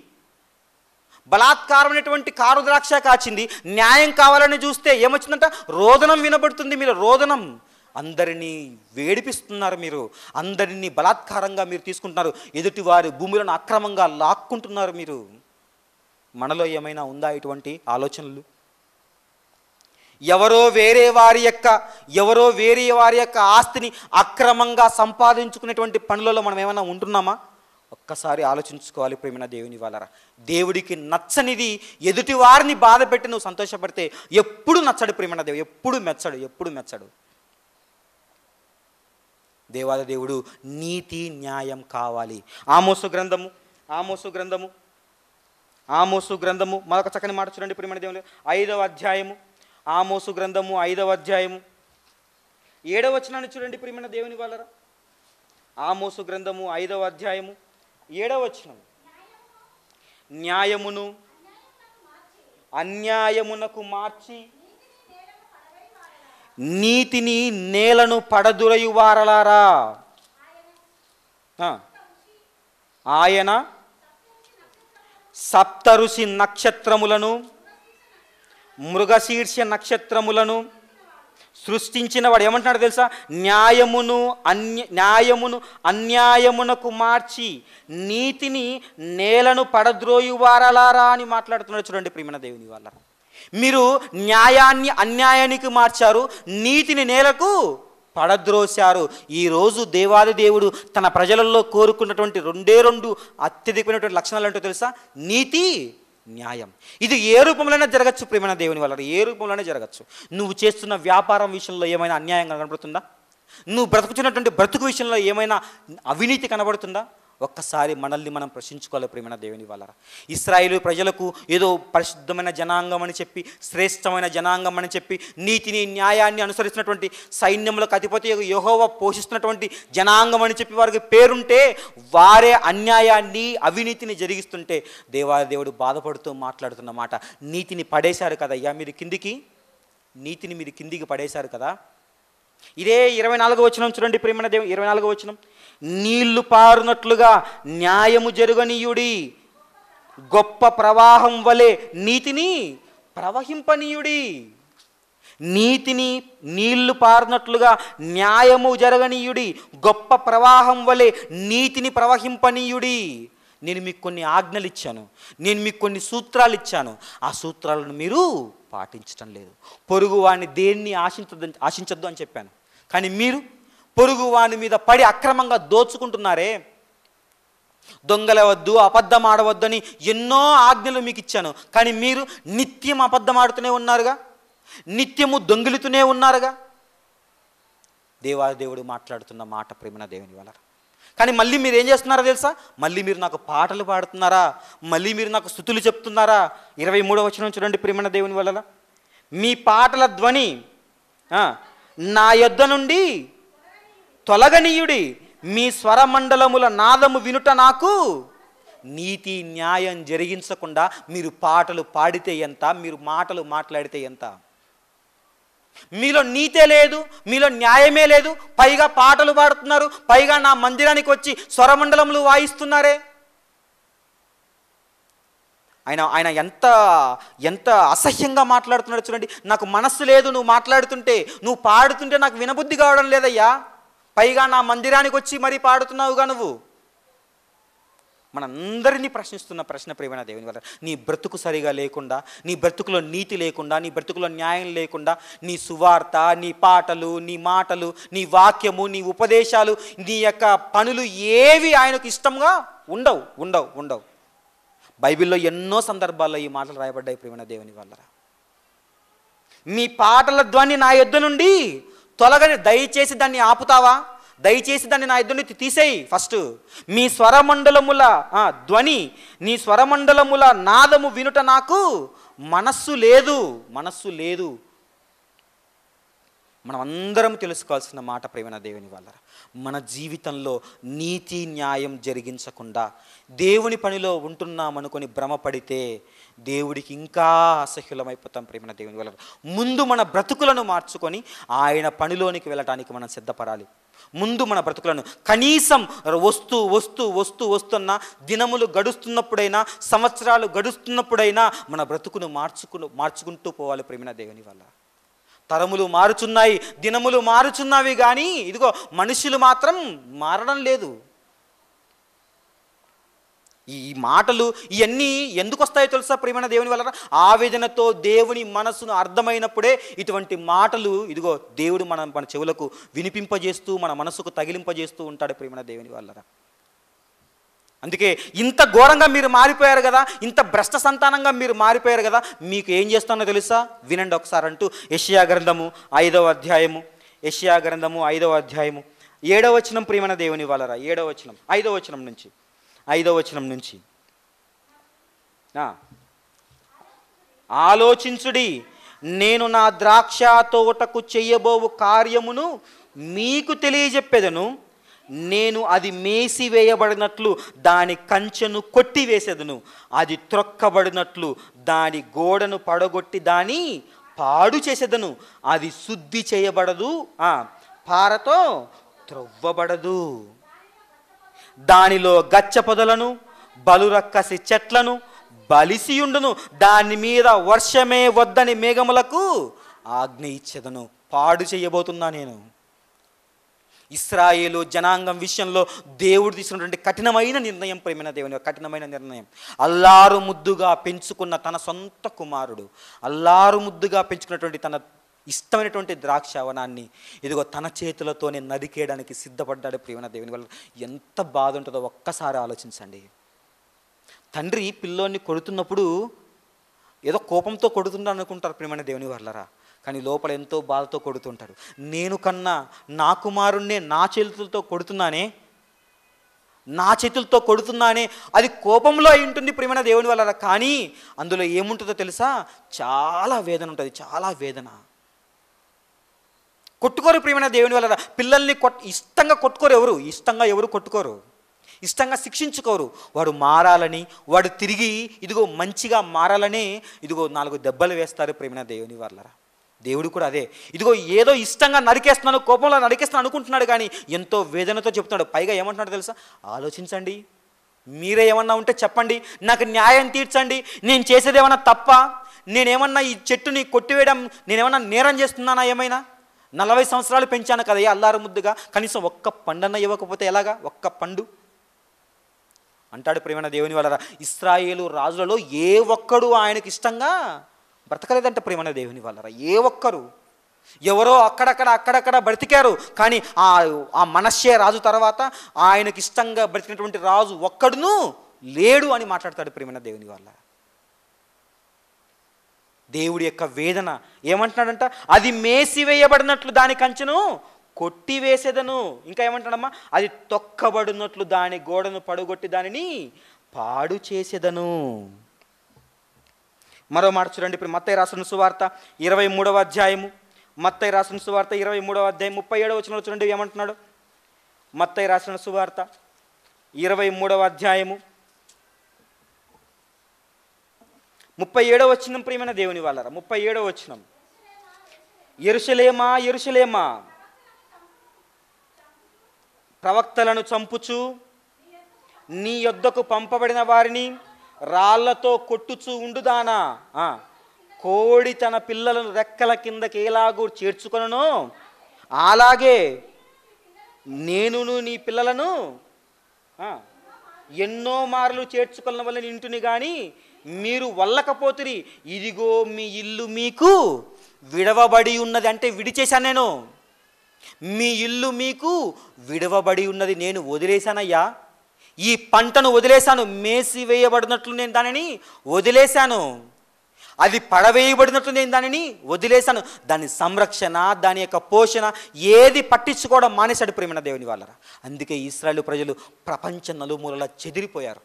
[SPEAKER 1] బలాత్కారం కారు ద్రాక్ష కాచింది న్యాయం కావాలని చూస్తే ఏమొచ్చిందంట రోదనం వినబడుతుంది మీరు రోదనం అందరినీ వేడిపిస్తున్నారు మీరు అందరినీ బలాత్కారంగా మీరు తీసుకుంటున్నారు ఎదుటి వారి భూములను అక్రమంగా లాక్కుంటున్నారు మీరు మనలో ఏమైనా ఉందా ఇటువంటి ఆలోచనలు ఎవరో వేరే వారి యొక్క ఎవరో వేరే వారి యొక్క ఆస్తిని అక్రమంగా సంపాదించుకునేటువంటి పనులలో మనం ఏమైనా ఉంటున్నామా ఒక్కసారి ఆలోచించుకోవాలి ప్రేమిన దేవుని వాళ్ళరా దేవుడికి నచ్చనిది ఎదుటి వారిని బాధపెట్టి నువ్వు సంతోషపడితే ఎప్పుడు నచ్చడు ప్రేమిన దేవుడు ఎప్పుడు మెచ్చడు ఎప్పుడు మెచ్చడు దేవాది దేవుడు నీతి న్యాయం కావాలి ఆమోసు గ్రంథము ఆమోసు గ్రంథము ఆమోసు గ్రంథము మరొక చక్కని మాట చూడండి ప్రియమణ దేవుడు ఐదవ అధ్యాయము ఆమోసు గ్రంథము ఐదవ అధ్యాయము ఏడవ వచనాన్ని చూడండి ప్రియమైన దేవుని వాళ్ళరా ఆమోసు గ్రంథము ఐదవ అధ్యాయము ఏడవ వచనం న్యాయమును అన్యాయమునకు మార్చి నీతిని నేలను పడదురయువారలారా ఆయన సప్తరుషి నక్షత్రములను మృగశీర్ష నక్షత్రములను సృష్టించిన వాడు ఏమంటున్నాడు తెలుసా న్యాయమును అన్య న్యాయమును అన్యాయమునకు మార్చి నీతిని నేలను పడద్రోయువారలారా అని మాట్లాడుతున్నాడు చూడండి ప్రియమణ దేవుని వాళ్ళ మీరు న్యాయాన్ని అన్యాయానికి మార్చారు నీతిని నేలకు పడద్రోశారు ఈరోజు దేవాది దేవుడు తన ప్రజలలో కోరుకున్నటువంటి రెండే రెండు అత్యధికమైనటువంటి లక్షణాలు ఏంటో తెలుసా నీతి న్యాయం ఇది ఏ రూపంలోనే జరగచ్చు ప్రేమైన దేవుని వల్ల ఏ రూపంలోనే జరగచ్చు నువ్వు చేస్తున్న వ్యాపారం విషయంలో ఏమైనా అన్యాయం కనబడుతుందా నువ్వు బ్రతుకుతున్నటువంటి బ్రతుకు విషయంలో ఏమైనా అవినీతి కనబడుతుందా ఒక్కసారి మనల్ని మనం ప్రశ్నించుకోవాలి ప్రేమైన దేవుని వల్ల ఇస్రాయిలు ప్రజలకు ఏదో పరిశుద్ధమైన జనాంగం అని చెప్పి శ్రేష్టమైన జనాంగం అని చెప్పి నీతిని న్యాయాన్ని అనుసరిస్తున్నటువంటి సైన్యములకు అధిపతి యహోవ పోషిస్తున్నటువంటి జనాంగం అని చెప్పి వారికి పేరుంటే వారే అన్యాయాన్ని అవినీతిని జరిగిస్తుంటే దేవాదేవుడు బాధపడుతూ మాట్లాడుతున్నమాట నీతిని పడేశారు కదా అయ్యా మీరు కిందికి నీతిని మీరు కిందికి పడేశారు కదా ఇదే ఇరవై నాలుగో వచనం చూడండి ప్రేమణ దేవు ఇరవై నాలుగో వచనం నీళ్లు పారునట్లుగా న్యాయము జరుగనీయుడి గొప్ప ప్రవాహం వలె నీతిని ప్రవహింపనీయుడి నీతిని నీళ్లు పారినట్లుగా న్యాయము జరగనీయుడి గొప్ప ప్రవాహం వలె నీతిని ప్రవహింపనీయుడి నేను మీకు కొన్ని ఆజ్ఞలు ఇచ్చాను నేను మీకు కొన్ని సూత్రాలు ఇచ్చాను ఆ సూత్రాలను మీరు పాటించటం లేదు పొరుగు వాడిని దేన్ని ఆశించద్దు ఆశించద్దు అని చెప్పాను కానీ మీరు పొరుగు వాని మీద పడి అక్రమంగా దోచుకుంటున్నారే దొంగలవద్దు అబద్ధం అని ఎన్నో ఆజ్ఞలు మీకు ఇచ్చాను కానీ మీరు నిత్యం అబద్ధం ఆడుతూనే ఉన్నారుగా నిత్యము దొంగిలుతూనే ఉన్నారుగా దేవాదేవుడు మాట్లాడుతున్న మాట ప్రేమణ దేవుని వలన కానీ మళ్ళీ మీరు ఏం చేస్తున్నారో తెలుసా మళ్ళీ మీరు నాకు పాటలు పాడుతున్నారా మళ్ళీ మీరు నాకు స్థుతులు చెప్తున్నారా ఇరవై మూడవ వచ్చిన చూడండి ప్రేమణ దేవుని వలన మీ పాటల ధ్వని నా యొద్ద నుండి తొలగనీయుడి మీ స్వరమండలముల నాదము వినుట నాకు నీతి న్యాయం జరిగించకుండా మీరు పాటలు పాడితే ఎంత మీరు మాటలు మాట్లాడితే ఎంత మీలో నీతే లేదు మీలో న్యాయమే లేదు పైగా పాటలు పాడుతున్నారు పైగా నా మందిరానికి వచ్చి స్వరమండలములు వాయిస్తున్నారే ఆయన ఆయన ఎంత ఎంత అసహ్యంగా మాట్లాడుతున్నాడు చూడండి నాకు మనస్సు లేదు నువ్వు మాట్లాడుతుంటే నువ్వు పాడుతుంటే నాకు వినబుద్ధి కావడం లేదయ్యా పైగా నా మందిరానికి వచ్చి మరీ పాడుతున్నావుగా నువ్వు మనందరినీ ప్రశ్నిస్తున్న ప్రశ్న ప్రేమైన దేవుని వల్ల నీ బ్రతుకు సరిగా లేకుండా నీ బ్రతుకులో నీతి లేకుండా నీ బ్రతుకులో న్యాయం లేకుండా నీ సువార్త నీ పాటలు నీ మాటలు నీ వాక్యము నీ ఉపదేశాలు నీ యొక్క పనులు ఏవి ఆయనకు ఇష్టంగా ఉండవు ఉండవు ఉండవు బైబిల్లో ఎన్నో సందర్భాల్లో ఈ మాటలు రాయబడ్డాయి ప్రేమణ దేవుని వల్ల మీ పాటల ధ్వని నా యొద్ద నుండి తొలగని దయచేసి దాన్ని ఆపుతావా దయచేసి దాన్ని నా ఇద్దరు నుంచి తీసేయి ఫస్ట్ మీ స్వరమండలముల ధ్వని నీ స్వరమండలముల నాదము వినుట నాకు మనస్సు లేదు మనస్సు లేదు మనం అందరం తెలుసుకోవాల్సిన మాట ప్రేమణ దేవుని వాళ్ళ మన జీవితంలో నీతి న్యాయం జరిగించకుండా దేవుని పనిలో ఉంటున్నామనుకొని భ్రమపడితే దేవుడికి ఇంకా అసహ్యులమైపోతాం ప్రేమ దేవుని వల్ల ముందు మన బ్రతుకులను మార్చుకొని ఆయన పనిలోనికి వెళ్ళటానికి మనం సిద్ధపడాలి ముందు మన బ్రతుకులను కనీసం వస్తూ వస్తూ వస్తూ వస్తున్న దినములు గడుస్తున్నప్పుడైనా సంవత్సరాలు గడుస్తున్నప్పుడైనా మన బ్రతుకును మార్చుకు మార్చుకుంటూ పోవాలి ప్రేమ దేవుని వల్ల తరములు మారుచున్నాయి దినములు మారుచున్నవి కానీ ఇదిగో మనుషులు మాత్రం మారడం లేదు ఈ మాటలు ఇవన్నీ ఎందుకు వస్తాయో తెలుసా ప్రియమైన దేవుని వల్ల ఆవేదనతో దేవుని మనసును అర్థమైనప్పుడే ఇటువంటి మాటలు ఇదిగో దేవుడు మన మన చెవులకు వినిపింపజేస్తూ మన మనసుకు తగిలింపజేస్తూ ఉంటాడు ప్రియమైన దేవుని వల్ల అందుకే ఇంత ఘోరంగా మీరు మారిపోయారు కదా ఇంత భ్రష్ట సంతానంగా మీరు మారిపోయారు కదా మీకు ఏం చేస్తానో తెలుసా వినండి ఒకసారి అంటూ యషియా గ్రంథము ఐదవ అధ్యాయము యషియా గ్రంథము ఐదవ అధ్యాయము ఏడవ వచనం ప్రియమైన దేవుని వాళ్ళరా ఏడవ వచనం ఐదవ వచనం నుంచి ఐదో వచనం నుంచి ఆలోచించుడి నేను నా ద్రాక్ష తోటకు చేయబోవు కార్యమును మీకు తెలియజెప్పెదను నేను అది మేసివేయబడినట్లు దాని కంచెను కొట్టివేసేదను అది త్రొక్కబడినట్లు దాని గోడను పడగొట్టి దాని పాడు చేసేదను అది శుద్ధి చేయబడదు పారతో త్రొవ్వబడదు దానిలో గచ్చ పొదలను బలురక్కసి చెట్లను ఉండును దాని మీద వర్షమే వద్దని మేఘములకు ఆజ్ఞ ఇచ్చేదను పాడు చేయబోతున్నా నేను ఇస్రాయేలు జనాంగం విషయంలో దేవుడు తీసుకున్నటువంటి కఠినమైన నిర్ణయం ప్రేమైన దేవుని కఠినమైన నిర్ణయం అల్లారు ముద్దుగా పెంచుకున్న తన సొంత కుమారుడు అల్లారు ముద్దుగా పెంచుకున్నటువంటి తన ఇష్టమైనటువంటి ద్రాక్షవనాన్ని ఇదిగో తన చేతులతోనే నరికేయడానికి సిద్ధపడ్డాడు ప్రియమైన దేవుని వల్ల ఎంత బాధ ఉంటుందో ఒక్కసారి ఆలోచించండి తండ్రి పిల్లోని కొడుతున్నప్పుడు ఏదో కోపంతో కొడుతుంటారు అనుకుంటారు ప్రియమైన దేవుని వర్లరా కానీ లోపల ఎంతో బాధతో కొడుతుంటారు నేను కన్నా నా కుమారుణ్ణే నా చేతులతో కొడుతున్నానే నా చేతులతో కొడుతున్నానే అది కోపంలో అయి ఉంటుంది ప్రేమణ దేవుని వల్ల కానీ అందులో ఏముంటుందో తెలుసా చాలా వేదన ఉంటుంది చాలా వేదన కొట్టుకోరు ప్రియమైన దేవుని వల్ల పిల్లల్ని కొట్ ఇష్టంగా కొట్టుకోరు ఎవరు ఇష్టంగా ఎవరు కొట్టుకోరు ఇష్టంగా శిక్షించుకోరు వాడు మారాలని వాడు తిరిగి ఇదిగో మంచిగా మారాలని ఇదిగో నాలుగు దెబ్బలు వేస్తారు ప్రేమిన దేవుని వల్లరా దేవుడు కూడా అదే ఇదిగో ఏదో ఇష్టంగా నరికేస్తున్నాను కోపంలో నరికేస్తున్నాను అనుకుంటున్నాడు కానీ ఎంతో వేదనతో చెప్తున్నాడు పైగా ఏమంటున్నాడు తెలుసా ఆలోచించండి మీరే ఏమన్నా ఉంటే చెప్పండి నాకు న్యాయం తీర్చండి నేను చేసేది ఏమన్నా తప్ప నేనేమన్నా ఈ చెట్టుని కొట్టివేయడం నేనేమన్నా నేరం చేస్తున్నానా ఏమైనా నలభై సంవత్సరాలు పెంచాను కదా అల్లారు ముద్దుగా కనీసం ఒక్క పండన్న ఇవ్వకపోతే ఎలాగా ఒక్క పండు అంటాడు ప్రేమణ దేవుని వలన ఇస్రాయేలు రాజులలో ఏ ఒక్కడు ఆయనకి ఇష్టంగా బ్రతకలేదంట ప్రేమణ దేవుని వలన ఏ ఒక్కరు ఎవరో అక్కడక్కడ అక్కడక్కడ బ్రతికారు కానీ ఆ ఆ మనస్సే రాజు తర్వాత ఆయనకి ఇష్టంగా బ్రతికినటువంటి రాజు ఒక్కడును లేడు అని మాట్లాడతాడు ప్రేమణ దేవుని వల్ల దేవుడి యొక్క వేదన ఏమంటున్నాడంట అది మేసివేయబడినట్లు దాని కంచెను కొట్టివేసేదను ఇంకా ఏమంటాడమ్మా అది తొక్కబడినట్లు దాని గోడను పడగొట్టి దానిని పాడు చేసేదను మరో మాట చూడండి ఇప్పుడు మత్తయ్య రాసిన సువార్త ఇరవై మూడవ అధ్యాయము మత్తయ్య రాసిన సువార్త ఇరవై మూడవ అధ్యాయం ముప్పై ఏడవ వచ్చిన చూడండి ఏమంటున్నాడు మత్తయ్య రాసిన సువార్త ఇరవై మూడవ అధ్యాయము ముప్పై ఏడో వచ్చినం ప్రియమైన దేవుని వాళ్ళరా ముప్పై ఏడో వచ్చినం ఎరుసలేమా ఎరుసలేమా ప్రవక్తలను చంపుచు నీ యొద్దకు పంపబడిన వారిని రాళ్లతో కొట్టుచూ ఉండుదానా కోడి తన పిల్లలను రెక్కల కిందకి ఎలాగూ చేర్చుకొనను అలాగే నేనును నీ పిల్లలను ఎన్నో మార్లు చేర్చుకున్న వల్ల నింటుని కానీ మీరు వల్లకపోతురి ఇదిగో మీ ఇల్లు మీకు విడవబడి ఉన్నది అంటే విడిచేశాను నేను మీ ఇల్లు మీకు విడవబడి ఉన్నది నేను వదిలేశానయ్యా ఈ పంటను వదిలేశాను మేసి వేయబడినట్లు నేను దానిని వదిలేశాను అది పడవేయబడినట్లు నేను దానిని వదిలేశాను దాని సంరక్షణ దాని యొక్క పోషణ ఏది పట్టించుకోవడం మానేశాడు ప్రేమణ దేవుని వాళ్ళరా అందుకే ఇస్రాయలు ప్రజలు ప్రపంచ నలుమూలలా చెదిరిపోయారు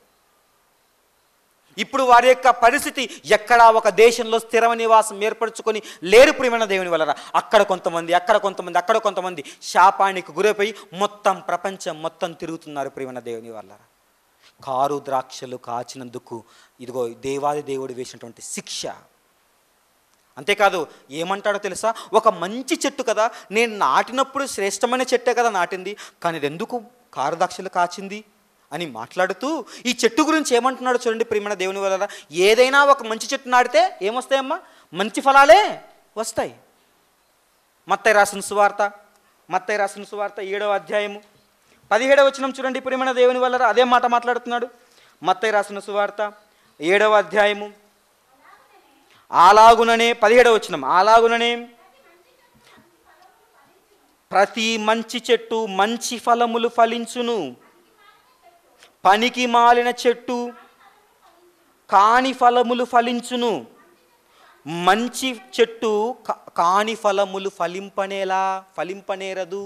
[SPEAKER 1] ఇప్పుడు వారి యొక్క పరిస్థితి ఎక్కడా ఒక దేశంలో స్థిర నివాసం ఏర్పరచుకొని లేరు ప్రియమైన దేవుని వలన అక్కడ కొంతమంది అక్కడ కొంతమంది అక్కడ కొంతమంది శాపానికి గురైపోయి మొత్తం ప్రపంచం మొత్తం తిరుగుతున్నారు ప్రియమైన దేవుని వల్ల కారు ద్రాక్షలు కాచినందుకు ఇదిగో దేవాది దేవుడు వేసినటువంటి శిక్ష అంతేకాదు ఏమంటాడో తెలుసా ఒక మంచి చెట్టు కదా నేను నాటినప్పుడు శ్రేష్టమైన చెట్టే కదా నాటింది కానీ ఇది ఎందుకు కారు ద్రాక్షలు కాచింది అని మాట్లాడుతూ ఈ చెట్టు గురించి ఏమంటున్నాడు చూడండి ప్రియమైన దేవుని వల్ల ఏదైనా ఒక మంచి చెట్టు నాటితే ఏమొస్తాయమ్మా మంచి ఫలాలే వస్తాయి మత్తయ్య రాసిన సువార్త మత్తయ్య రాసిన సువార్త ఏడవ అధ్యాయము పదిహేడవ వచనం చూడండి ప్రియమైన దేవుని వల్ల అదే మాట మాట్లాడుతున్నాడు మత్తయ్య రాసిన సువార్త ఏడవ అధ్యాయము అలాగుననే పదిహేడవ వచనం అలాగుననే ప్రతి మంచి చెట్టు మంచి ఫలములు ఫలించును పనికి మాలిన చెట్టు కాని ఫలములు ఫలించును మంచి చెట్టు కాని ఫలములు ఫలింపనేలా ఫలింపనేరదు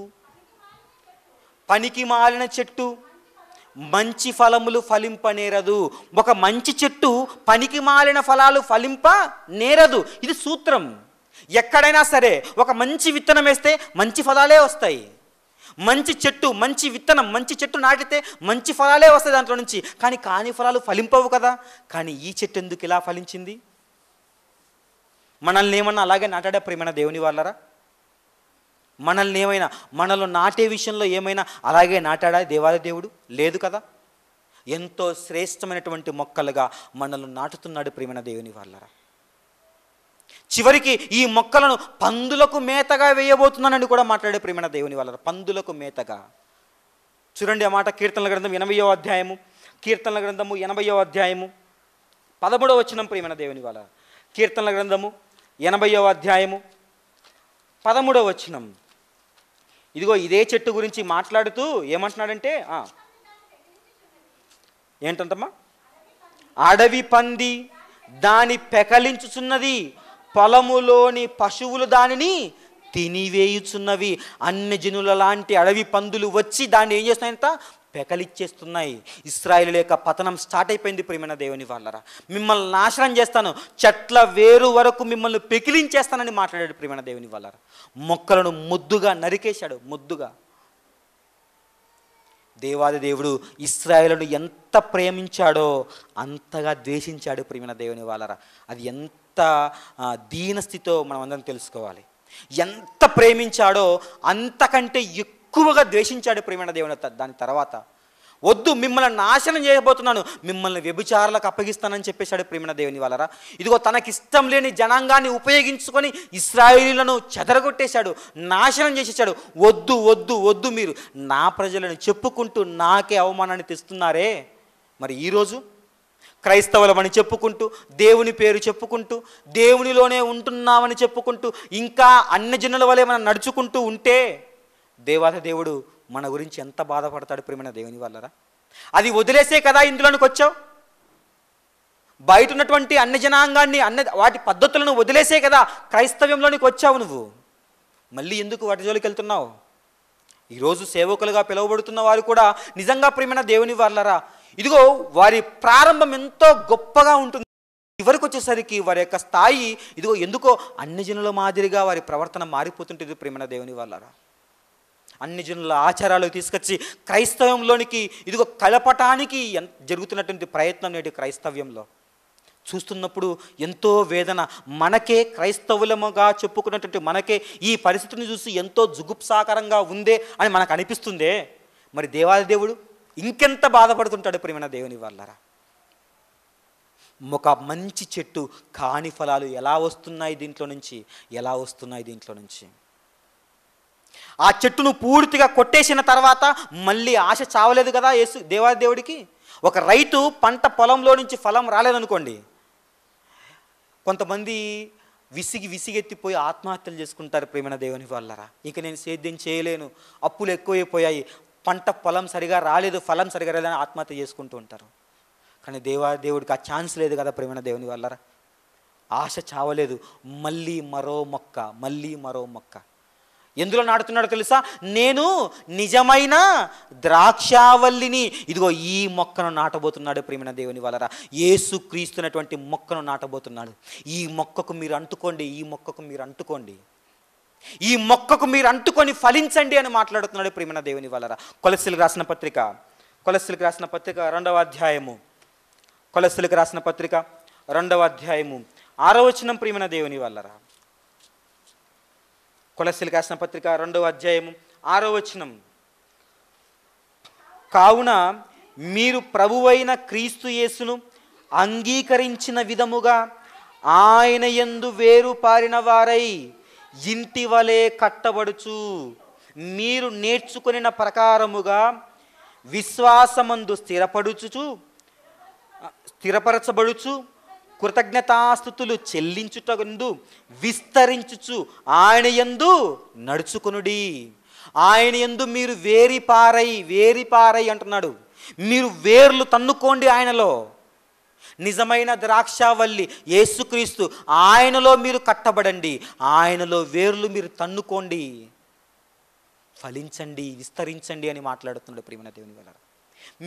[SPEAKER 1] పనికి మాలిన చెట్టు మంచి ఫలములు ఫలింపనేరదు ఒక మంచి చెట్టు పనికి మాలిన ఫలాలు ఫలింప నేరదు ఇది సూత్రం ఎక్కడైనా సరే ఒక మంచి విత్తనం వేస్తే మంచి ఫలాలే వస్తాయి మంచి చెట్టు మంచి విత్తనం మంచి చెట్టు నాటితే మంచి ఫలాలే వస్తాయి దాంట్లో నుంచి కానీ కాని ఫలాలు ఫలింపవు కదా కానీ ఈ చెట్టు ఎందుకు ఇలా ఫలించింది మనల్ని ఏమన్నా అలాగే నాటాడే ప్రేమైన దేవుని వాళ్ళరా మనల్ని ఏమైనా మనలు నాటే విషయంలో ఏమైనా అలాగే నాటాడా దేవాల దేవుడు లేదు కదా ఎంతో శ్రేష్టమైనటువంటి మొక్కలుగా మనల్ని నాటుతున్నాడు ప్రేమైన దేవుని వాళ్ళరా చివరికి ఈ మొక్కలను పందులకు మేతగా వేయబోతున్నానని కూడా మాట్లాడే ప్రేమ దేవుని వాళ్ళ పందులకు మేతగా చూడండి ఆ మాట కీర్తనల గ్రంథం ఎనభయో అధ్యాయము కీర్తనల గ్రంథము ఎనభయో అధ్యాయము పదమూడవ వచనం ప్రేమణ దేవుని వాళ్ళ కీర్తనల గ్రంథము ఎనభయో అధ్యాయము పదమూడవ వచనం ఇదిగో ఇదే చెట్టు గురించి మాట్లాడుతూ ఏమంటున్నాడంటే ఏంటంటమ్మా అడవి పంది దాని పెకలించుచున్నది పొలములోని పశువులు దానిని తినివేయుచున్నవి అన్ని జనుల లాంటి అడవి పందులు వచ్చి దాన్ని ఏం చేస్తున్నాయంత పెకలిచ్చేస్తున్నాయి ఇస్రాయిల్ యొక్క పతనం స్టార్ట్ అయిపోయింది ప్రియమైన దేవుని వాళ్ళరా మిమ్మల్ని నాశనం చేస్తాను చెట్ల వేరు వరకు మిమ్మల్ని పెకిలించేస్తానని మాట్లాడాడు ప్రియమైన దేవుని వాళ్ళరా మొక్కలను ముద్దుగా నరికేశాడు ముద్దుగా దేవాది దేవుడు ఇస్రాయలను ఎంత ప్రేమించాడో అంతగా ద్వేషించాడు ప్రియమైన దేవుని వాళ్ళరా అది ఎంత ఎంత దీనస్థితో మనం అందరం తెలుసుకోవాలి ఎంత ప్రేమించాడో అంతకంటే ఎక్కువగా ద్వేషించాడు ప్రేమైన దేవుని దాని తర్వాత వద్దు మిమ్మల్ని నాశనం చేయబోతున్నాను మిమ్మల్ని వ్యభిచారులకు అప్పగిస్తానని చెప్పేశాడు ప్రేమణ దేవుని వాళ్ళరా ఇదిగో తనకిష్టం లేని జనాంగాన్ని ఉపయోగించుకొని ఇస్రాయిలీలను చెదరగొట్టేశాడు నాశనం చేసేసాడు వద్దు వద్దు వద్దు మీరు నా ప్రజలను చెప్పుకుంటూ నాకే అవమానాన్ని తెస్తున్నారే మరి ఈరోజు క్రైస్తవులమని చెప్పుకుంటూ దేవుని పేరు చెప్పుకుంటూ దేవునిలోనే ఉంటున్నామని చెప్పుకుంటూ ఇంకా అన్ని జనుల వలె మనం నడుచుకుంటూ ఉంటే దేవాత దేవుడు మన గురించి ఎంత బాధపడతాడు ప్రేమైన దేవుని వల్లరా అది వదిలేసే కదా ఇందులోనికి వచ్చావు బయట ఉన్నటువంటి అన్ని జనాంగాన్ని అన్ని వాటి పద్ధతులను వదిలేసే కదా క్రైస్తవ్యంలోనికి వచ్చావు నువ్వు మళ్ళీ ఎందుకు వాటి జోలికి వెళ్తున్నావు ఈరోజు సేవకులుగా పిలువబడుతున్న వారు కూడా నిజంగా ప్రేమైన దేవుని వాళ్ళరా ఇదిగో వారి ప్రారంభం ఎంతో గొప్పగా ఉంటుంది చివరికి వచ్చేసరికి వారి యొక్క స్థాయి ఇదిగో ఎందుకో అన్ని జనుల మాదిరిగా వారి ప్రవర్తన మారిపోతుంటుంది ప్రేమణ దేవుని వాళ్ళరా అన్ని జనుల ఆచారాలు తీసుకొచ్చి క్రైస్తవంలోనికి ఇదిగో కలపటానికి జరుగుతున్నటువంటి ప్రయత్నం నేటి క్రైస్తవ్యంలో చూస్తున్నప్పుడు ఎంతో వేదన మనకే క్రైస్తవులముగా చెప్పుకున్నటువంటి మనకే ఈ పరిస్థితిని చూసి ఎంతో జుగుప్సాకరంగా ఉందే అని మనకు అనిపిస్తుందే మరి దేవాది దేవుడు ఇంకెంత బాధపడుతుంటాడు ప్రేమన దేవుని వల్లరా ఒక మంచి చెట్టు కాని ఫలాలు ఎలా వస్తున్నాయి దీంట్లో నుంచి ఎలా వస్తున్నాయి దీంట్లో నుంచి ఆ చెట్టును పూర్తిగా కొట్టేసిన తర్వాత మళ్ళీ ఆశ చావలేదు కదా యేసు దేవాదేవుడికి ఒక రైతు పంట పొలంలో నుంచి ఫలం రాలేదనుకోండి కొంతమంది విసిగి విసిగెత్తిపోయి ఆత్మహత్యలు చేసుకుంటారు ప్రేమన దేవుని వాళ్ళరా ఇక నేను సేద్యం చేయలేను అప్పులు ఎక్కువైపోయాయి పంట పొలం సరిగా రాలేదు ఫలం సరిగా రాలేదని ఆత్మహత్య చేసుకుంటూ ఉంటారు కానీ దేవా దేవుడికి ఆ ఛాన్స్ లేదు కదా ప్రేమణ దేవుని వల్లరా ఆశ చావలేదు మళ్ళీ మరో మొక్క మళ్ళీ మరో మొక్క ఎందులో నాడుతున్నాడో తెలుసా నేను నిజమైన ద్రాక్షావల్లిని ఇదిగో ఈ మొక్కను నాటబోతున్నాడు ప్రేమణ దేవుని వలరా ఏసు క్రీస్తున్నటువంటి మొక్కను నాటబోతున్నాడు ఈ మొక్కకు మీరు అంటుకోండి ఈ మొక్కకు మీరు అంటుకోండి ఈ మొక్కకు మీరు అంటుకొని ఫలించండి అని మాట్లాడుతున్నాడు ప్రేమణ దేవుని వలర కొలసిలకు రాసిన పత్రిక కొలసిలకు రాసిన పత్రిక రెండవ అధ్యాయము కొలసిలకు రాసిన పత్రిక రెండవ అధ్యాయము ఆరవచనం ప్రేమణ దేవుని వల్లరా కొలసిలకు రాసిన పత్రిక రెండవ అధ్యాయము ఆరవచనం కావున మీరు ప్రభువైన క్రీస్తు యేసును అంగీకరించిన విధముగా ఆయన ఎందు వేరు పారిన వారై ఇంటి వలె కట్టబడుచు మీరు నేర్చుకునిన ప్రకారముగా విశ్వాసమందు స్థిరపడుచుచు స్థిరపరచబడుచు కృతజ్ఞతాస్థుతులు చెల్లించుటందు విస్తరించుచు ఆయన ఎందు నడుచుకునుడి ఆయన ఎందు మీరు వేరిపారై వేరిపారై అంటున్నాడు మీరు వేర్లు తన్నుకోండి ఆయనలో నిజమైన ద్రాక్షావల్లి యేసుక్రీస్తు ఆయనలో మీరు కట్టబడండి ఆయనలో వేర్లు మీరు తన్నుకోండి ఫలించండి విస్తరించండి అని మాట్లాడుతున్నాడు ప్రేమణ దేవుని వల్ల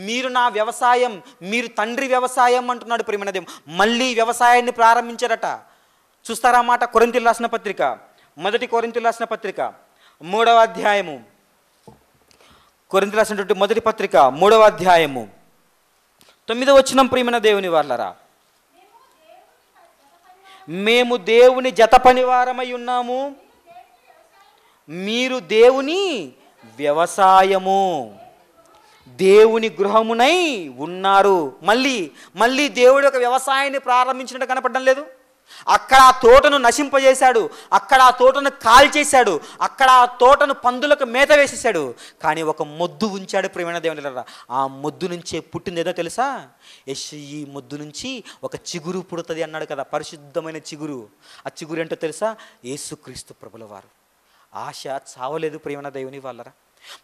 [SPEAKER 1] మీరు నా వ్యవసాయం మీరు తండ్రి వ్యవసాయం అంటున్నాడు ప్రేమణ దేవు మళ్ళీ వ్యవసాయాన్ని ప్రారంభించారట చూస్తారా మాట కొరింతలు రాసిన పత్రిక మొదటి కొరింతలు రాసిన పత్రిక మూడవ అధ్యాయము కొరింతలు రాసినటువంటి మొదటి పత్రిక మూడవ అధ్యాయము తొమ్మిది వచ్చిన ప్రియమైన దేవుని వాళ్ళరా మేము దేవుని జత పనివారమై ఉన్నాము మీరు దేవుని వ్యవసాయము దేవుని గృహమునై ఉన్నారు మళ్ళీ మళ్ళీ దేవుడు యొక్క వ్యవసాయాన్ని ప్రారంభించినట్టు కనపడడం లేదు అక్కడ ఆ తోటను నశింపజేశాడు అక్కడ ఆ తోటను కాల్చేశాడు అక్కడ ఆ తోటను పందులకు మేత వేసేసాడు కానీ ఒక మొద్దు ఉంచాడు ప్రేమణ దేవుని ఆ మొద్దు నుంచే ఏదో తెలుసా యశ్ ఈ మొద్దు నుంచి ఒక చిగురు పుడుతుంది అన్నాడు కదా పరిశుద్ధమైన చిగురు ఆ చిగురు ఏంటో తెలుసా యేసుక్రీస్తు ప్రభుల వారు ఆశ చావలేదు ప్రేమణ దేవుని వాళ్ళరా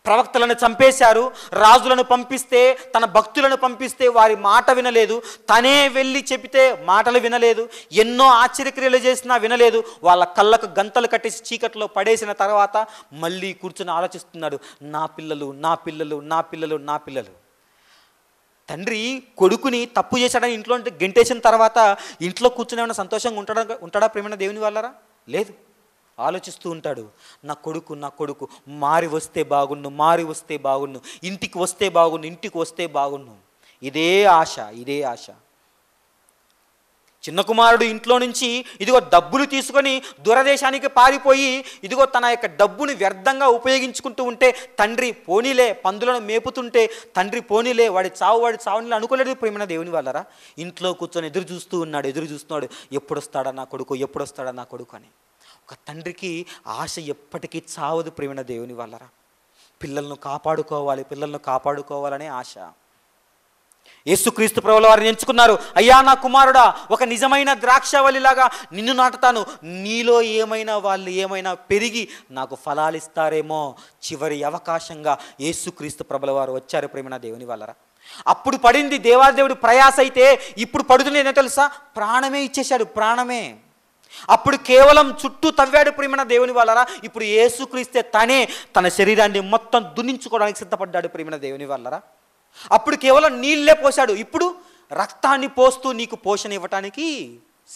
[SPEAKER 1] ప్రవక్తలను చంపేశారు రాజులను పంపిస్తే తన భక్తులను పంపిస్తే వారి మాట వినలేదు తనే వెళ్ళి చెబితే మాటలు వినలేదు ఎన్నో ఆశ్చర్యక్రియలు చేసినా వినలేదు వాళ్ళ కళ్ళకు గంతలు కట్టేసి చీకట్లో పడేసిన తర్వాత మళ్ళీ కూర్చుని ఆలోచిస్తున్నాడు నా పిల్లలు నా పిల్లలు నా పిల్లలు నా పిల్లలు తండ్రి కొడుకుని తప్పు చేశాడని ఇంట్లో గెంటేసిన తర్వాత ఇంట్లో కూర్చుని ఏమైనా సంతోషంగా ఉంటాడా ఉంటాడా ప్రేమైన దేవుని వాళ్ళరా లేదు ఆలోచిస్తూ ఉంటాడు నా కొడుకు నా కొడుకు మారి వస్తే బాగుండు మారి వస్తే బాగుండు ఇంటికి వస్తే బాగుండు ఇంటికి వస్తే బాగుండు ఇదే ఆశ ఇదే ఆశ చిన్న కుమారుడు ఇంట్లో నుంచి ఇదిగో డబ్బులు తీసుకొని దూరదేశానికి పారిపోయి ఇదిగో తన యొక్క డబ్బుని వ్యర్థంగా ఉపయోగించుకుంటూ ఉంటే తండ్రి పోనీలే పందులను మేపుతుంటే తండ్రి పోనీలే వాడి చావు వాడి చావుని అనుకోలేదు ప్రేమైన దేవుని వాళ్ళరా ఇంట్లో కూర్చొని ఎదురు చూస్తూ ఉన్నాడు ఎదురు చూస్తున్నాడు ఎప్పుడొస్తాడా నా కొడుకు ఎప్పుడొస్తాడా నా కొడుకు అని ఒక తండ్రికి ఆశ ఎప్పటికీ చావదు ప్రేమిన దేవుని వల్లరా పిల్లలను కాపాడుకోవాలి పిల్లలను కాపాడుకోవాలనే ఆశ యేసుక్రీస్తు ప్రభుల వారిని ఎంచుకున్నారు అయ్యా నా కుమారుడా ఒక నిజమైన ద్రాక్షవల్లిలాగా నిన్ను నాటుతాను నీలో ఏమైనా వాళ్ళు ఏమైనా పెరిగి నాకు ఫలాలిస్తారేమో చివరి అవకాశంగా యేసుక్రీస్తు ప్రభుల వారు వచ్చారు ప్రేమణ దేవుని వల్లరా అప్పుడు పడింది దేవాదేవుడు ప్రయాస అయితే ఇప్పుడు పడుతుంది ఏంటో తెలుసా ప్రాణమే ఇచ్చేశాడు ప్రాణమే అప్పుడు కేవలం చుట్టూ తవ్వాడు ప్రేమణ దేవుని వల్లరా ఇప్పుడు క్రీస్తే తనే తన శరీరాన్ని మొత్తం దున్నించుకోవడానికి సిద్ధపడ్డాడు ప్రేమణ దేవుని వల్లరా అప్పుడు కేవలం నీళ్ళే పోశాడు ఇప్పుడు రక్తాన్ని పోస్తూ నీకు పోషణ ఇవ్వటానికి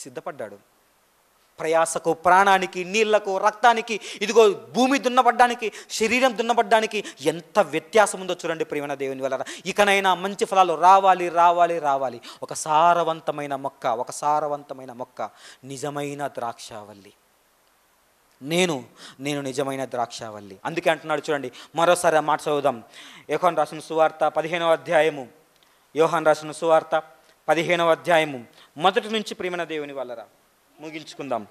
[SPEAKER 1] సిద్ధపడ్డాడు ప్రయాసకు ప్రాణానికి నీళ్లకు రక్తానికి ఇదిగో భూమి దున్నబడ్డానికి శరీరం దున్నబడ్డానికి ఎంత వ్యత్యాసం ఉందో చూడండి ప్రియమైన దేవుని వల్ల ఇకనైనా మంచి ఫలాలు రావాలి రావాలి రావాలి ఒక సారవంతమైన మొక్క ఒక సారవంతమైన మొక్క నిజమైన ద్రాక్షావల్లి నేను నేను నిజమైన ద్రాక్షావల్లి అందుకే అంటున్నాడు చూడండి మరోసారి మాట చదువుదాం యోహాన్ రాసిన సువార్త పదిహేనవ అధ్యాయము యోహాన్ రాసిన సువార్త పదిహేనవ అధ్యాయము మొదటి నుంచి ప్రేమణ దేవుని వల్లరా ముగించుకుందాం